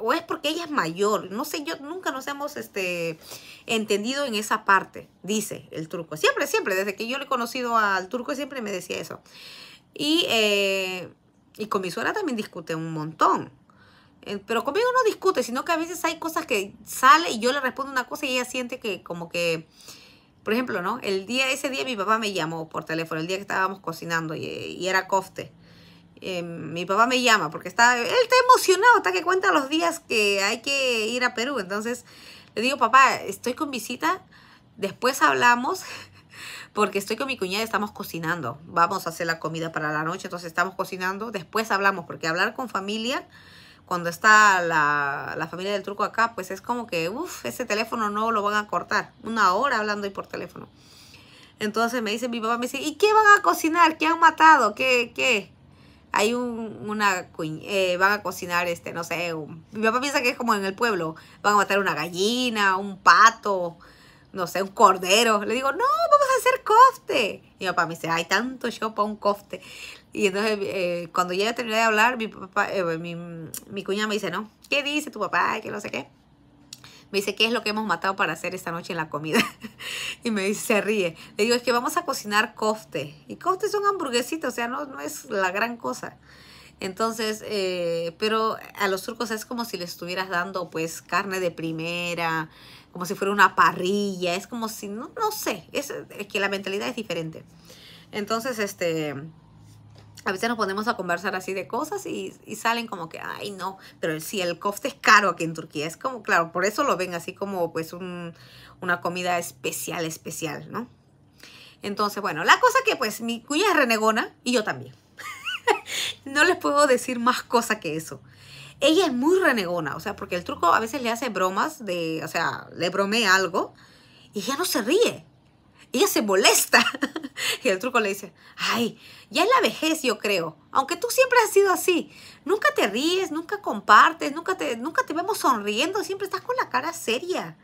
o es porque ella es mayor, no sé, yo nunca nos hemos este, entendido en esa parte, dice el turco. Siempre, siempre, desde que yo le he conocido al turco, siempre me decía eso. Y, eh, y con mi suegra también discute un montón. Eh, pero conmigo no discute, sino que a veces hay cosas que sale y yo le respondo una cosa y ella siente que como que por ejemplo, ¿no? El día, ese día mi papá me llamó por teléfono, el día que estábamos cocinando y, era cofte. Em, mi papá me llama porque está, él está emocionado, está que cuenta los días que hay que ir a Perú. Entonces le digo, papá, estoy con visita, después hablamos porque estoy con mi cuñada estamos cocinando. Vamos a hacer la comida para la noche, entonces estamos cocinando, después hablamos porque hablar con familia cuando está la, familia del truco acá, pues es como que, uff, ese teléfono no lo van a cortar. Una hora hablando ahí por teléfono. Entonces me dice, mi papá me dice, ¿y qué van a cocinar? ¿Qué han matado? ¿Qué? ¿Qué? Hay una, eh, van a cocinar, este, no sé, mi papá piensa que es como en el pueblo, van a matar una gallina, un pato, no sé, un cordero. Le digo, no, vamos a hacer coste Y mi papá me dice, hay tanto yo para un cofte. Y entonces, eh, cuando ya terminé de hablar, mi, papá, eh, mi, mi cuñada me dice, no, ¿qué dice tu papá? Que no sé qué. Me dice, ¿qué es lo que hemos matado para hacer esta noche en la comida? y me dice, se ríe. Le digo, es que vamos a cocinar cofte. Y cofte son hamburguesitas, o sea, no, no es la gran cosa. Entonces, eh, pero a los turcos es como si les estuvieras dando pues carne de primera, como si fuera una parrilla, es como si, no, no sé, es que la mentalidad es diferente. Entonces, este, a veces nos ponemos a conversar así de cosas y, salen como que, ay, no, pero si el kofte es caro aquí en Turquía, es como, claro, por eso lo ven así como pues una comida especial, especial, ¿no? Entonces, bueno, la cosa que pues mi cuña es renegona y yo también. no les puedo decir más cosa que eso. Ella es muy renegona, o sea, porque el truco a veces le hace bromas de, o sea, le bromea algo y ya no se ríe. Ella se molesta. Y el truco le dice, ay, ya es la vejez, yo creo. Aunque tú siempre has sido así. Nunca te ríes, nunca compartes, nunca te, nunca te vemos sonriendo, siempre estás con la cara seria.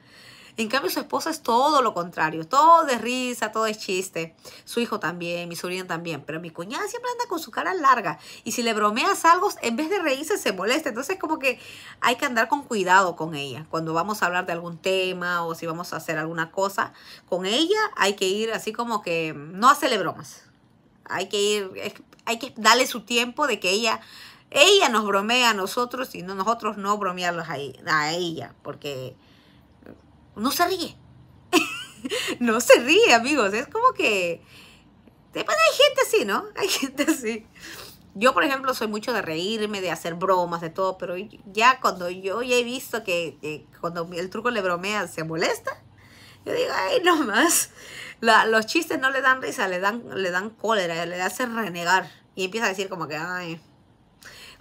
En cambio, su esposa es todo lo contrario. Todo de risa, todo es chiste. Su hijo también, mi sobrina también. Pero mi cuñada siempre anda con su cara larga. Y si le bromeas algo, en vez de reírse, se molesta. Entonces, como que hay que andar con cuidado con ella. Cuando vamos a hablar de algún tema o si vamos a hacer alguna cosa con ella, hay que ir así como que mm, no hacerle bromas. Hay que ir, hay que darle su tiempo de que ella ella nos bromea a nosotros y no, nosotros no bromearlos a e, ella, porque no se ríe. no se ríe, amigos. Es como que... pero hay gente así, ¿no? Hay gente así. Yo, por ejemplo, soy mucho de reírme, de hacer bromas, de todo, pero ya cuando yo ya he visto que eh, cuando el truco le bromea se molesta, yo digo, ay, no más. los chistes no le dan risa, le dan, le dan cólera, le hacen renegar. Y empieza a decir como que, ay,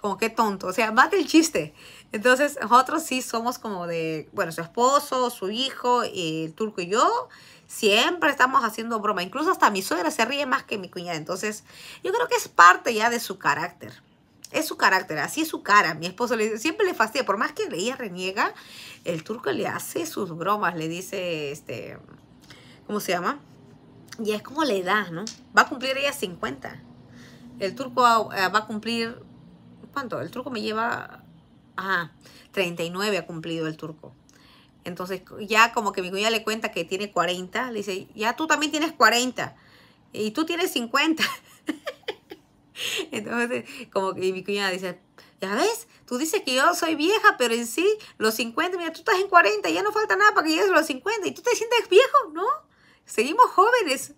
como que tonto. O sea, mate el chiste. Entonces, nosotros sí somos como de, bueno, su esposo, su hijo, el turco y yo, siempre estamos haciendo broma. Incluso hasta mi suegra se ríe más que mi cuñada. Entonces, yo creo que es parte ya de su carácter. Es su carácter, así es su cara. Mi esposo siempre le fastidia, por más que ella reniega, el turco le hace sus bromas, le dice, este, ¿cómo se llama? Y es como la edad, ¿no? Va a cumplir ella 50. El turco ah, va a cumplir, ¿cuánto? El turco me lleva Ah, 39 ha cumplido el turco. Entonces ya como que mi cuñada le cuenta que tiene 40, le dice, ya tú también tienes 40 y tú tienes 50. Entonces como que mi cuñada dice, ya ves, tú dices que yo soy vieja, pero en sí los 50, mira, tú estás en 40, ya no falta nada para que llegues a los 50 y tú te sientes viejo, ¿no? Seguimos jóvenes.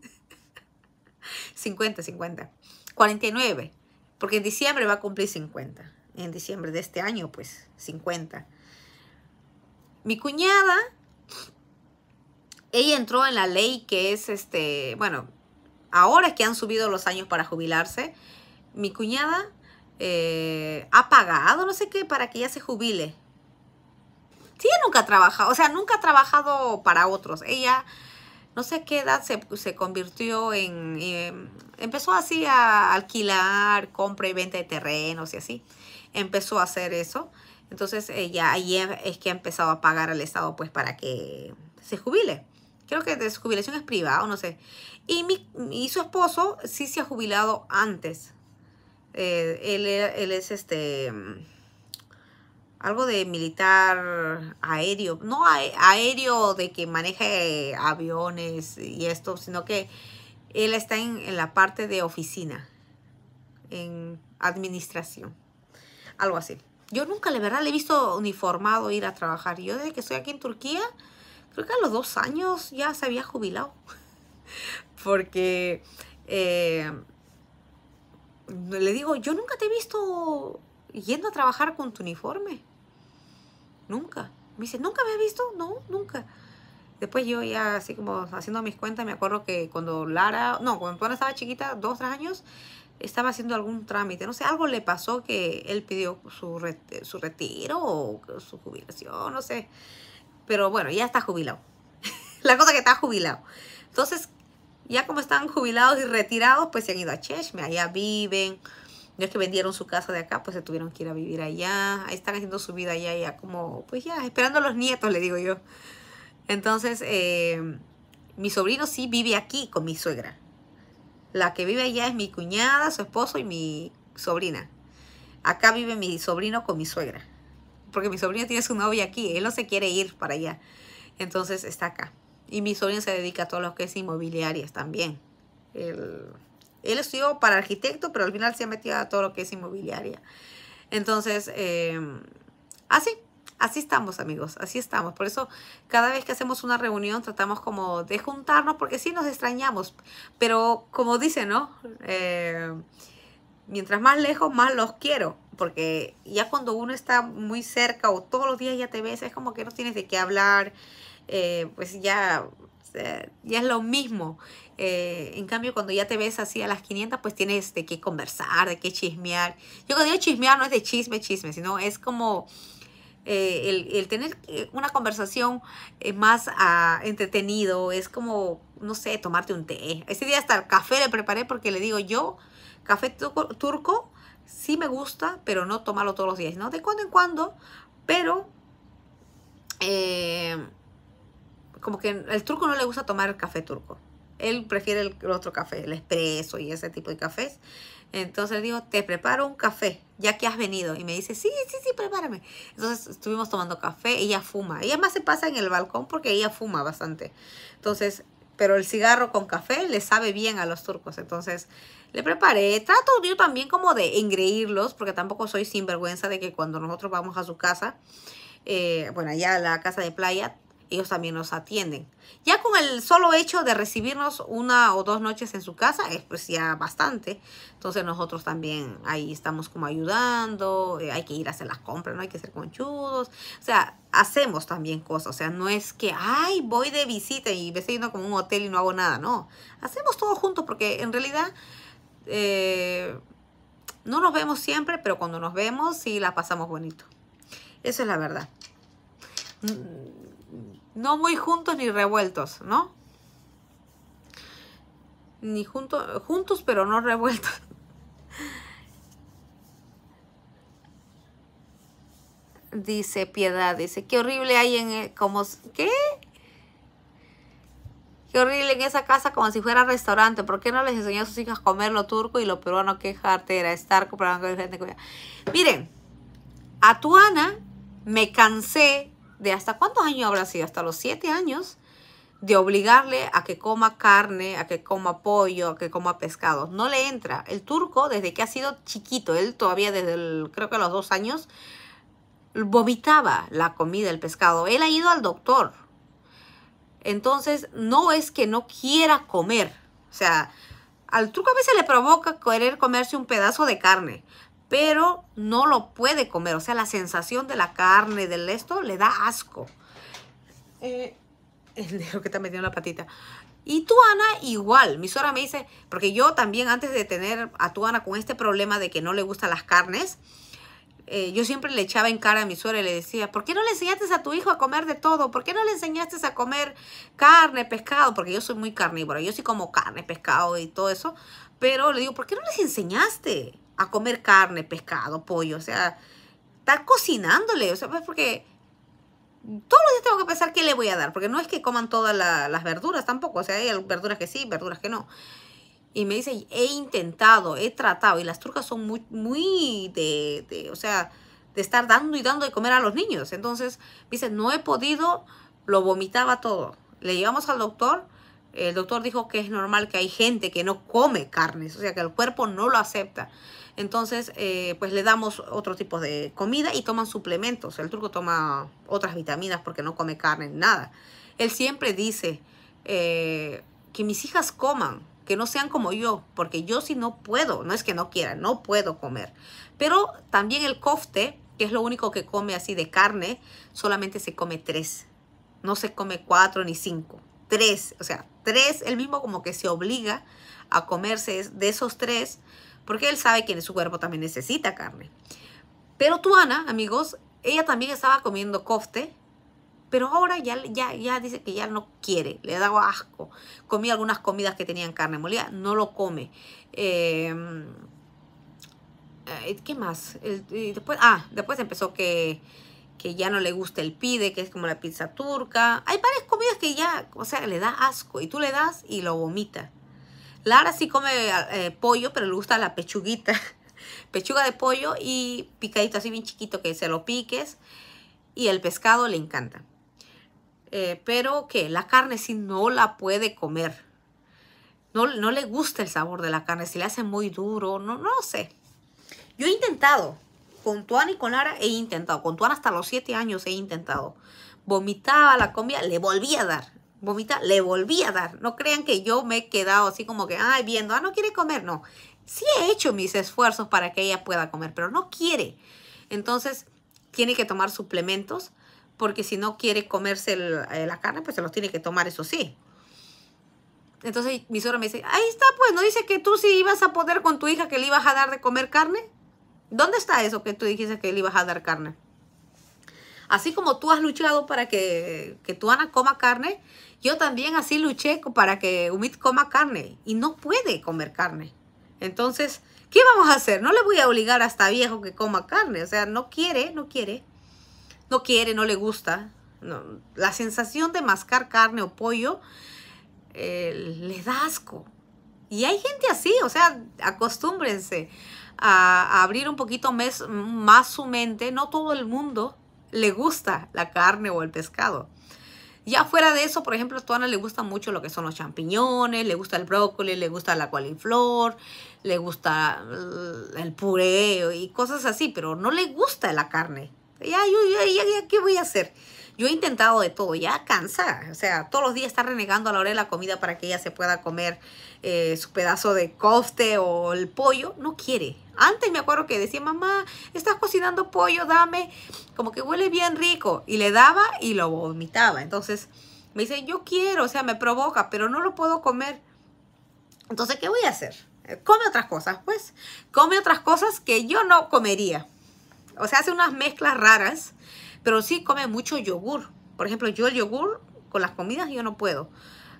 50, 50. 49, porque en diciembre va a cumplir 50 en diciembre de este año, pues 50. Mi cuñada, ella entró en la ley que es este, bueno, ahora es que han subido los años para jubilarse. Mi cuñada eh, ha pagado, no sé qué, para que ella se jubile. Sí, ella nunca ha trabajado, o sea, nunca ha trabajado para otros. Ella, no sé qué edad, se, convirtió en, eh, empezó así a alquilar, compra y venta de terrenos y así empezó a hacer eso. Entonces ella eh, ahí es que ha empezado a pagar al Estado pues para que se jubile. Creo que de su jubilación es privada, no sé. Y, mi, y su esposo sí se ha jubilado antes. Eh, él, es este algo de militar aéreo, no aéreo de que maneje aviones y esto, sino que él está en la parte de oficina, en administración algo así. Yo nunca, la verdad, le he visto uniformado ir a trabajar. Yo desde que estoy aquí en Turquía, creo que a los dos años ya se había jubilado. Porque eh, le digo, yo nunca te he visto yendo a trabajar con tu uniforme. Nunca. Me dice, ¿nunca me has visto? No, nunca. Después yo ya así como haciendo mis cuentas, me acuerdo que cuando Lara, no, cuando estaba chiquita, dos, tres años, estaba haciendo algún trámite, no sé, algo le pasó que él pidió su, su retiro o su jubilación, no sé. Pero bueno, ya está jubilado. La cosa que está jubilado. Entonces, ya como están jubilados y retirados, pues se han ido a Chechme, allá viven. Ya que vendieron su casa de acá, pues se tuvieron que ir a vivir allá. Ahí están haciendo su vida allá, ya como, pues ya, esperando a los nietos, le digo yo. Entonces, eh, mi sobrino sí vive aquí con mi suegra. La que vive allá es mi cuñada, su esposo y mi sobrina. Acá vive mi sobrino con mi suegra. Porque mi sobrino tiene su novia aquí, él no se quiere ir para allá. Entonces está acá. Y mi sobrino se dedica a todo lo que es inmobiliaria también. Él, estudió para arquitecto, pero al final se ha metido a todo lo que es inmobiliaria. Entonces, eh, así. Así estamos, amigos, así estamos. Por eso cada vez que hacemos una reunión tratamos como de juntarnos porque sí nos extrañamos. Pero como dice, ¿no? Eh, mientras más lejos, más los quiero. Porque ya cuando uno está muy cerca o todos los días ya te ves, es como que no tienes de qué hablar. Eh, pues ya eh, ya es lo mismo. en cambio, cuando ya te ves así a las 500, pues tienes de qué conversar, de qué chismear. Yo cuando digo chismear no es de chisme, chisme, sino es como eh, el, tener eh, una conversación eh, más ah, entretenido, es como, no sé, tomarte un té. Ese día hasta el café le preparé porque le digo yo, café turco, sí me gusta, pero no tomarlo todos los días, ¿no? De cuando en cuando, pero... como que el turco no le gusta tomar el café turco. Él prefiere el, otro café, el expreso y ese tipo de cafés. Entonces le digo, te preparo un café, ya que has venido. Y me dice, sí, sí, sí, prepárame. Entonces estuvimos tomando café, ella fuma. Y además se pasa en el balcón porque ella fuma bastante. Entonces, pero el cigarro con café le sabe bien a los turcos. Entonces, le preparé. Trato yo también como de engreírlos, porque tampoco soy sinvergüenza de que cuando nosotros vamos a su casa, eh, bueno, allá a la casa de playa, ellos también nos atienden. Ya con el solo hecho de recibirnos una o dos noches en su casa, es pues ya bastante. Entonces nosotros también ahí estamos como ayudando, eh, hay que ir a hacer las compras, no hay que ser conchudos. O sea, hacemos también cosas. O sea, no es que, ay, voy de visita y me estoy yendo como un hotel y no hago nada. No, hacemos todo juntos porque en realidad... Eh, no nos vemos siempre, pero cuando nos vemos sí la pasamos bonito. esa es la verdad mm, no muy juntos ni revueltos, ¿no? Ni juntos, juntos pero no revueltos. dice Piedad, dice, qué horrible hay en, como, ¿qué? Qué horrible en esa casa como si fuera restaurante. ¿Por qué no les enseñó a sus hijas comer lo turco y lo peruano? Qué era estar comprando gente Miren, a Tuana me cansé de hasta cuántos años habrá sido, hasta los siete años, de obligarle a que coma carne, a que coma pollo, a que coma pescado. No le entra. El turco, desde que ha sido chiquito, él todavía desde creo que a los dos años, vomitaba la comida, el pescado. Él ha ido al doctor. Entonces, no es que no quiera comer. O sea, al turco a veces le provoca querer comerse un pedazo de carne, pero no lo puede comer. O sea, la sensación de la carne, de esto, le da asco. Eh, el que está metiendo la patita. Y tu Ana igual. Mi suegra me dice, porque yo también antes de tener a tu Ana con este problema de que no le gustan las carnes, eh, yo siempre le echaba en cara a mi suegra y le decía, ¿por qué no le enseñaste a tu hijo a comer de todo? ¿Por qué no le enseñaste a comer carne, pescado? Porque yo soy muy carnívora, yo sí como carne, pescado y todo eso. Pero le digo, ¿por qué no les enseñaste? a comer carne, pescado, pollo, o sea, está cocinándole, o sea, pues porque todos los días tengo que pensar qué le voy a dar, porque no es que coman todas las verduras tampoco, o sea, hay verduras que sí, verduras que no. Y me dice, he intentado, he tratado, y las turcas son muy, muy de, de, o sea, de estar dando y dando de comer a los niños. Entonces, me dice, no he podido, lo vomitaba todo. Le llevamos al doctor, el doctor dijo que es normal que hay gente que no come carnes, o sea que el cuerpo no lo acepta. Entonces, eh, pues le damos otro tipo de comida y toman suplementos. El turco toma otras vitaminas porque no come carne, nada. Él siempre dice eh, que mis hijas coman, que no sean como yo, porque yo sí no puedo, no es que no quiera, no puedo comer. Pero también el cofte, que es lo único que come así de carne, solamente se come tres. No se come cuatro ni cinco. Tres, o sea, tres, él mismo como que se obliga a comerse de esos tres, porque él sabe que en su cuerpo también necesita carne. Pero Ana, amigos, ella también estaba comiendo cofte, pero ahora ya, ya, ya dice que ya no quiere, le da asco. Comía algunas comidas que tenían carne molida, no lo come. Em, eh, ¿Qué más? después, ah, después empezó que que ya no le gusta el pide, que es como la pizza turca. Hay varias comidas que ya, o sea, le da asco y tú le das y lo vomita. Lara sí come eh, pollo, pero le gusta la pechuguita. Pechuga de pollo y picadito así bien chiquito que se lo piques. Y el pescado le encanta. Eh, pero que la carne sí no la puede comer. No, no le gusta el sabor de la carne, si le hace muy duro, no, no sé. Yo he intentado, con Tuan y con Lara he intentado. Con Tuan hasta los siete años he intentado. Vomitaba la comida, le volví a dar. Vomita, le volví a dar. No crean que yo me he quedado así como que, ay, viendo, ah, no quiere comer. No, sí he hecho mis esfuerzos para que ella pueda comer, pero no quiere. Entonces, tiene que tomar suplementos, porque si no quiere comerse eh, la carne, pues se los tiene que tomar, eso sí. Entonces mi suegra me dice, ahí está, pues, ¿no dice que tú sí ibas a poder con tu hija que le ibas a dar de comer carne? ¿Dónde está eso que tú dijiste que le ibas a dar carne? Así como tú has luchado para que, que tu coma carne, yo también así luché para que Umid coma carne y no puede comer carne. Entonces, ¿qué vamos a hacer? No le voy a obligar hasta viejo que coma carne. O sea, no quiere, no quiere. No quiere, no le gusta. La sensación de mascar carne o pollo eh, le da asco. Y hay gente así, o sea, acostúmbrense a, abrir un poquito más su mente. No todo el mundo le gusta la carne o el pescado. Ya fuera de eso, por ejemplo, a Tuana le gusta mucho lo que son los champiñones, le gusta el brócoli, le gusta la coliflor, le gusta mm, el puré y cosas así, pero no le gusta la carne. Ya, yo, ya, ya, ¿qué voy a hacer? Yo he intentado de todo, ya cansa. O sea, todos los días está renegando a la hora de la comida para que ella se pueda comer eh, su pedazo de coste o el pollo, no quiere. Antes me acuerdo que decía, mamá, estás cocinando pollo, dame, como que huele bien rico. Y le daba y lo vomitaba. Entonces me dice, yo quiero, o sea, me provoca, pero no lo puedo comer. Entonces, ¿qué voy a hacer? Eh, come otras cosas, pues. Come otras cosas que yo no comería. O sea, hace unas mezclas raras, pero sí come mucho yogur. Por ejemplo, yo el yogur con las comidas yo no puedo.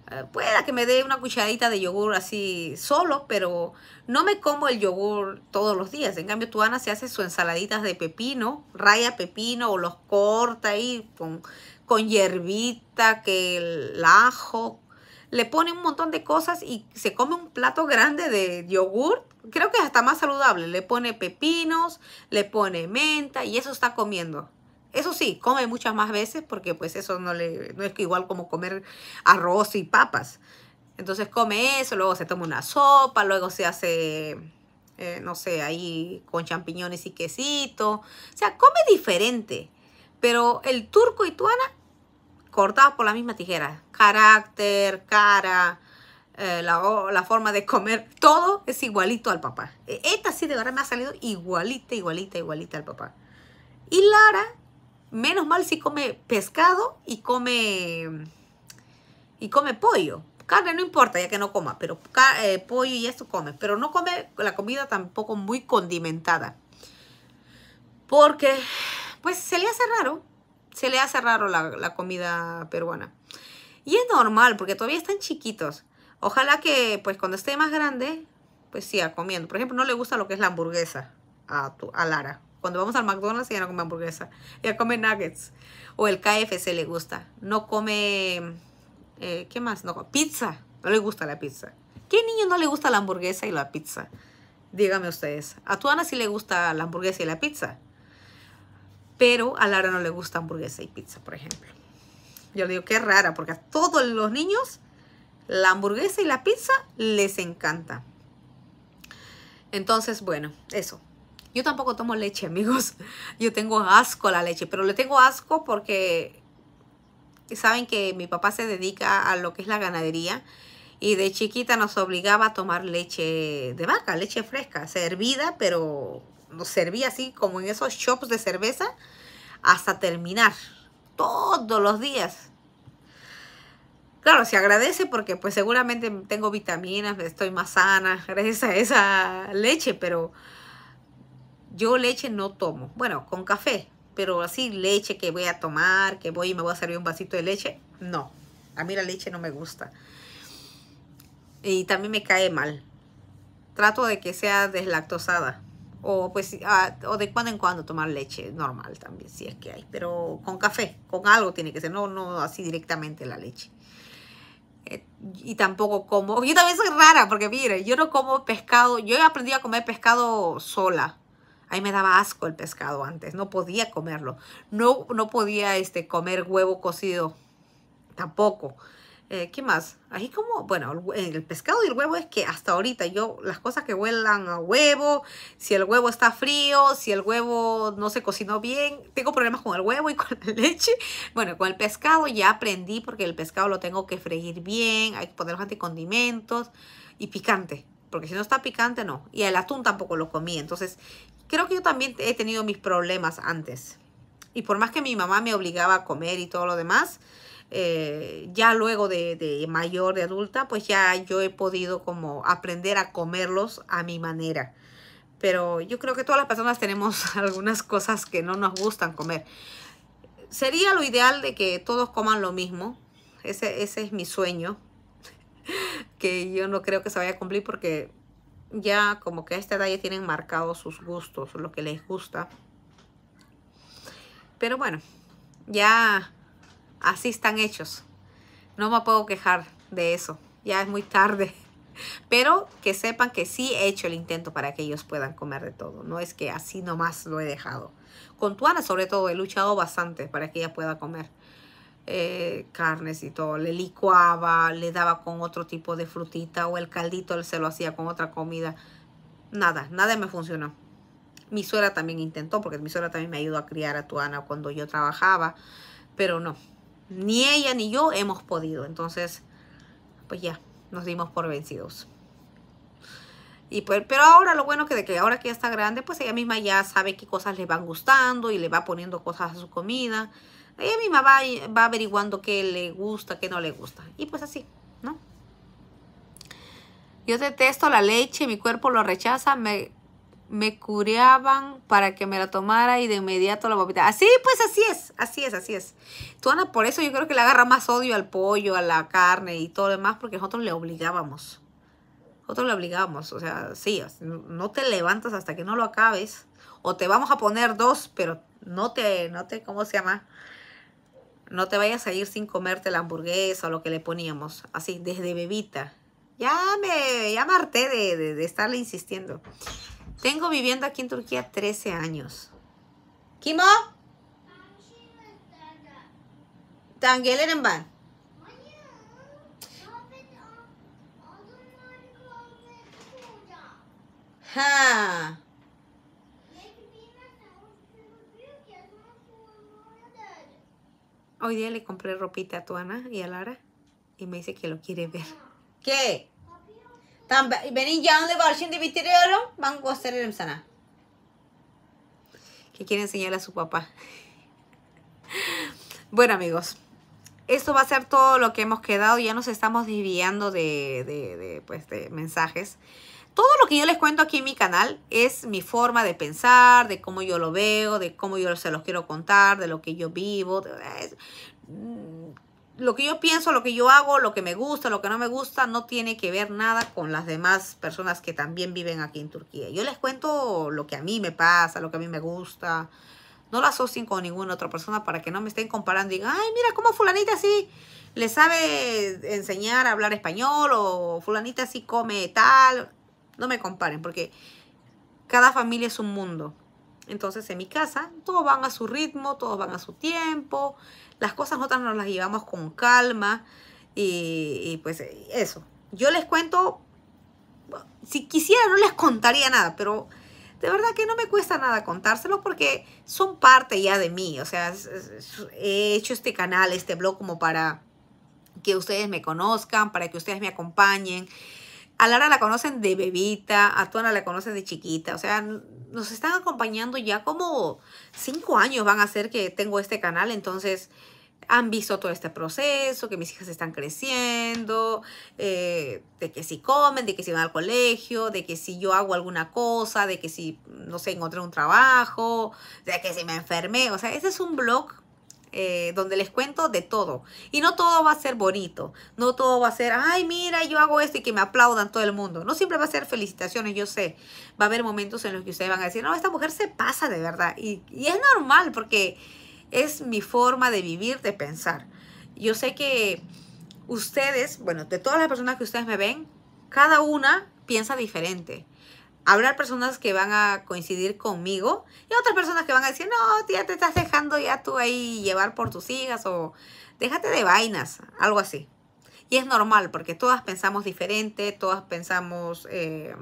Eh, pueda que me dé una cucharadita de yogur así solo, pero no me como el yogur todos los días. En cambio, tu Ana se hace sus ensaladitas de pepino, raya pepino o los corta ahí con, con hierbita, que el ajo. Le pone un montón de cosas y se come un plato grande de yogur. Creo que es hasta más saludable. Le pone pepinos, le pone menta y eso está comiendo. Eso sí, come muchas más veces porque pues eso no, le, es igual como comer arroz y papas. Entonces come eso, luego se toma una sopa, luego se hace, eh, no sé, ahí con champiñones y quesito. O sea, come diferente. Pero el turco y tuana cortados por la misma tijera. Carácter, cara, eh, la, la, forma de comer, todo es igualito al papá. E, esta sí de verdad me ha salido igualita, igualita, igualita al papá. Y Lara menos mal si come pescado y come, y come pollo. Carne no importa, ya que no coma, pero eh, pollo y esto come. Pero no come la comida tampoco muy condimentada. Porque, pues, se le hace raro. Se le hace raro la, comida peruana. Y es normal, porque todavía están chiquitos. Ojalá que, pues, cuando esté más grande, pues siga comiendo. Por ejemplo, no le gusta lo que es la hamburguesa a, tu, a Lara. Cuando vamos al McDonald's, ella no come hamburguesa. Ella come nuggets. O el KFC le gusta. No come. Eh, ¿Qué más? No, pizza. No le gusta la pizza. ¿Qué niño no le gusta la hamburguesa y la pizza? Díganme ustedes. A tu Ana sí le gusta la hamburguesa y la pizza. Pero a Lara no le gusta hamburguesa y pizza, por ejemplo. Yo le digo, qué rara, porque a todos los niños la hamburguesa y la pizza les encanta. Entonces, bueno, eso. Yo tampoco tomo leche, amigos. Yo tengo asco a la leche, pero le tengo asco porque saben que mi papá se dedica a lo que es la ganadería y de chiquita nos obligaba a tomar leche de vaca, leche fresca, servida, pero nos servía así como en esos shops de cerveza hasta terminar todos los días. Claro, se agradece porque pues seguramente tengo vitaminas, estoy más sana gracias a esa leche, pero yo leche no tomo. Bueno, con café, pero así leche que voy a tomar, que voy y me voy a servir un vasito de leche, no. A mí la leche no me gusta. Y también me cae mal. Trato de que sea deslactosada. O pues, ah, de cuando en cuando tomar leche normal también, si es que hay. Pero con café, con algo tiene que ser, no, no así directamente la leche. Eh, y tampoco como, yo también soy rara, porque mire, yo no como pescado, yo he aprendido a comer pescado sola Ahí me daba asco el pescado antes, no podía comerlo. No, no podía este, comer huevo cocido tampoco. Eh, ¿Qué más? Ahí como, bueno, el, pescado y el huevo es que hasta ahorita yo, las cosas que huelan a huevo, si el huevo está frío, si el huevo no se cocinó bien, tengo problemas con el huevo y con la leche. Bueno, con el pescado ya aprendí porque el pescado lo tengo que freír bien, hay que poner los anticondimentos y picante porque si no está picante, no. Y el atún tampoco lo comí. Entonces, creo que yo también he tenido mis problemas antes. Y por más que mi mamá me obligaba a comer y todo lo demás, eh, ya luego de, mayor, de adulta, pues ya yo he podido como aprender a comerlos a mi manera. Pero yo creo que todas las personas tenemos algunas cosas que no nos gustan comer. Sería lo ideal de que todos coman lo mismo. Ese, ese es mi sueño, que yo no creo que se vaya a cumplir porque ya como que a esta edad tienen marcado sus gustos, lo que les gusta. Pero bueno, ya así están hechos. No me puedo quejar de eso. Ya es muy tarde. Pero que sepan que sí he hecho el intento para que ellos puedan comer de todo. No es que así nomás lo he dejado. Con Tuana sobre todo he luchado bastante para que ella pueda comer. Eh, carnes y todo. Le licuaba, le daba con otro tipo de frutita o el caldito se lo hacía con otra comida. Nada, nada me funcionó. Mi suegra también intentó, porque mi suegra también me ayudó a criar a Tuana cuando yo trabajaba, pero no, ni ella ni yo hemos podido. Entonces, pues ya, nos dimos por vencidos. Y pues, pero ahora lo bueno que de que ahora que ya está grande, pues ella misma ya sabe qué cosas le van gustando y le va poniendo cosas a su comida. Ella misma va, va averiguando qué le gusta, qué no le gusta. Y pues así, ¿no? Yo detesto la leche, mi cuerpo lo rechaza, me, me curiaban para que me la tomara y de inmediato la vomitaba. Así, pues así es, así es, así es. Tú, Ana, por eso yo creo que le agarra más odio al pollo, a la carne y todo lo demás, porque nosotros le obligábamos. Nosotros le obligábamos, o sea, sí, no te levantas hasta que no lo acabes. O te vamos a poner dos, pero no te, no te, ¿cómo se llama? No te vayas a ir sin comerte la hamburguesa o lo que le poníamos. Así, desde bebita. Ya me, ya me de, estarle insistiendo. Tengo viviendo aquí en Turquía 13 años. ¿Kimo? Tan en Hoy día le compré ropita a tu Ana y a Lara y me dice que lo quiere ver. ¿Qué? Van el oro? Van a hacer el Que quiere enseñar a su papá. Bueno amigos, esto va a ser todo lo que hemos quedado. Ya nos estamos desviando de, de, de, pues, de mensajes todo lo que yo les cuento aquí en mi canal es mi forma de pensar, de cómo yo lo veo, de cómo yo se los quiero contar, de lo que yo vivo. Mm, lo que yo pienso, lo que yo hago, lo que me gusta, lo que no me gusta, no tiene que ver nada con las demás personas que también viven aquí en Turquía. Yo les cuento lo que a mí me pasa, lo que a mí me gusta. No lo asocien con ninguna otra persona para que no me estén comparando y digan, ay, mira cómo fulanita así le sabe enseñar a hablar español o fulanita sí come tal no me comparen, porque cada familia es un mundo. Entonces en mi casa todos van a su ritmo, todos van a su tiempo, las cosas nosotras nos las llevamos con calma y, pues eso. Yo les cuento, si quisiera no les contaría nada, pero de verdad que no me cuesta nada contárselo porque son parte ya de mí. O sea, he hecho este canal, este blog como para que ustedes me conozcan, para que ustedes me acompañen, a Lara la conocen de bebita, a la conocen de chiquita, o sea, nos están acompañando ya como cinco años van a ser que tengo este canal, entonces han visto todo este proceso, que mis hijas están creciendo, eh, de que si comen, de que si van al colegio, de que si yo hago alguna cosa, de que si, no sé, encontré un trabajo, de que si me enfermé. O sea, ese es un blog eh, donde les cuento de todo. Y no todo va a ser bonito, no todo va a ser, ay, mira, yo hago esto y que me aplaudan todo el mundo. No siempre va a ser felicitaciones, yo sé. Va a haber momentos en los que ustedes van a decir, no, esta mujer se pasa de verdad. Y, y es normal porque es mi forma de vivir, de pensar. Yo sé que ustedes, bueno, de todas las personas que ustedes me ven, cada una piensa diferente. Habrá personas que van a coincidir conmigo y otras personas que van a decir, no, tía, te estás dejando ya tú ahí llevar por tus hijas o déjate de vainas, algo así. Y es normal porque todas pensamos diferente, todas pensamos, eh,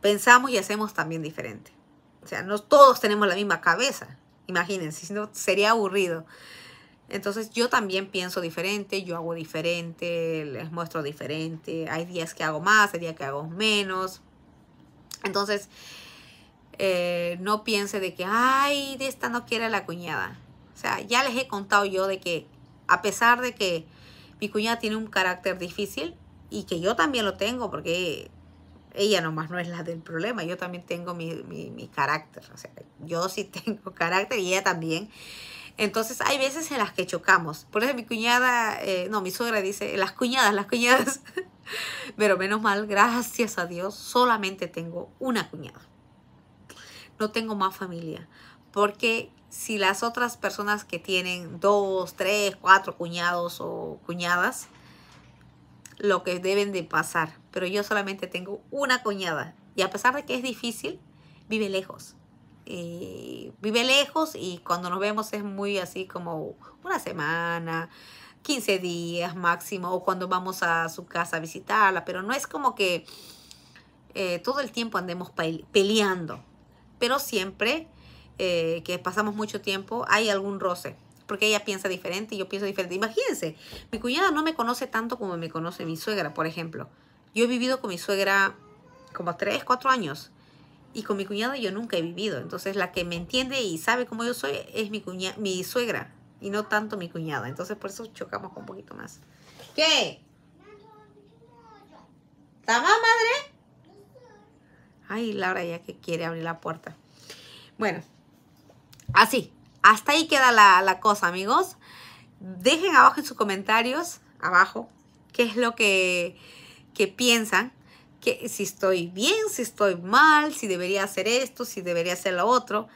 pensamos y hacemos también diferente. O sea, no todos tenemos la misma cabeza, imagínense, no, sería aburrido. Entonces yo también pienso diferente, yo hago diferente, les muestro diferente. Hay días que hago más, hay días que hago menos. Entonces, eh, no piense de que, ay, de esta no quiere la cuñada. O sea, ya les he contado yo de que, a pesar de que mi cuñada tiene un carácter difícil y que yo también lo tengo, porque ella nomás no es la del problema, yo también tengo mi, mi, mi carácter. O sea, yo sí tengo carácter y ella también. Entonces hay veces en las que chocamos. Por eso mi cuñada, eh, no, mi suegra dice, las cuñadas, las cuñadas. Pero menos mal, gracias a Dios, solamente tengo una cuñada. No tengo más familia. Porque si las otras personas que tienen dos, tres, cuatro cuñados o cuñadas, lo que deben de pasar. Pero yo solamente tengo una cuñada. Y a pesar de que es difícil, vive lejos. Eh, vive lejos y cuando nos vemos es muy así como una semana, 15 días máximo o cuando vamos a su casa a visitarla, pero no es como que eh, todo el tiempo andemos peleando, pero siempre eh, que pasamos mucho tiempo hay algún roce, porque ella piensa diferente y yo pienso diferente. Imagínense, mi cuñada no me conoce tanto como me conoce mi suegra, por ejemplo. Yo he vivido con mi suegra como 3, 4 años y con mi cuñada yo nunca he vivido. Entonces la que me entiende y sabe cómo yo soy es mi, cuña, mi suegra y no tanto mi cuñada. Entonces por eso chocamos un poquito más. ¿Qué? ¿Está más madre? Ay, Laura ya que quiere abrir la puerta. Bueno, así. Hasta ahí queda la, cosa, amigos. Dejen abajo en sus comentarios, abajo, qué es lo que, piensan que si estoy bien, si estoy mal, si debería hacer esto, si debería hacer lo otro.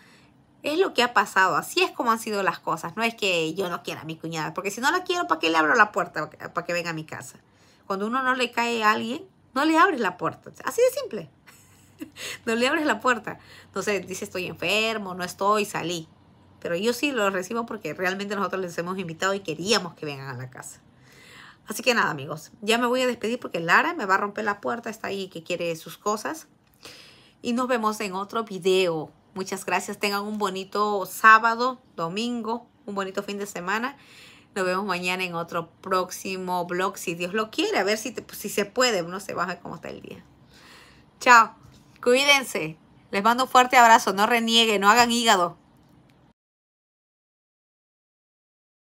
Es lo que ha pasado, así es como han sido las cosas. No es que yo no quiera a mi cuñada, porque si no la quiero, ¿para qué le abro la puerta para que venga a mi casa? Cuando uno no le cae a alguien, no le abres la puerta. Así de simple. no le abres la puerta. Entonces dice estoy enfermo, no estoy, salí. Pero yo sí lo recibo porque realmente nosotros les hemos invitado y queríamos que vengan a la casa. Así que nada, amigos, ya me voy a despedir porque Lara me va a romper la puerta, está ahí que quiere sus cosas. Y nos vemos en otro video. Muchas gracias. Tengan un bonito sábado, domingo, un bonito fin de semana. Nos vemos mañana en otro próximo blog, si Dios lo quiere. A ver si, si se puede. uno se baja cómo está el día. Chao. Cuídense. Les mando un fuerte abrazo. No renieguen, no hagan hígado.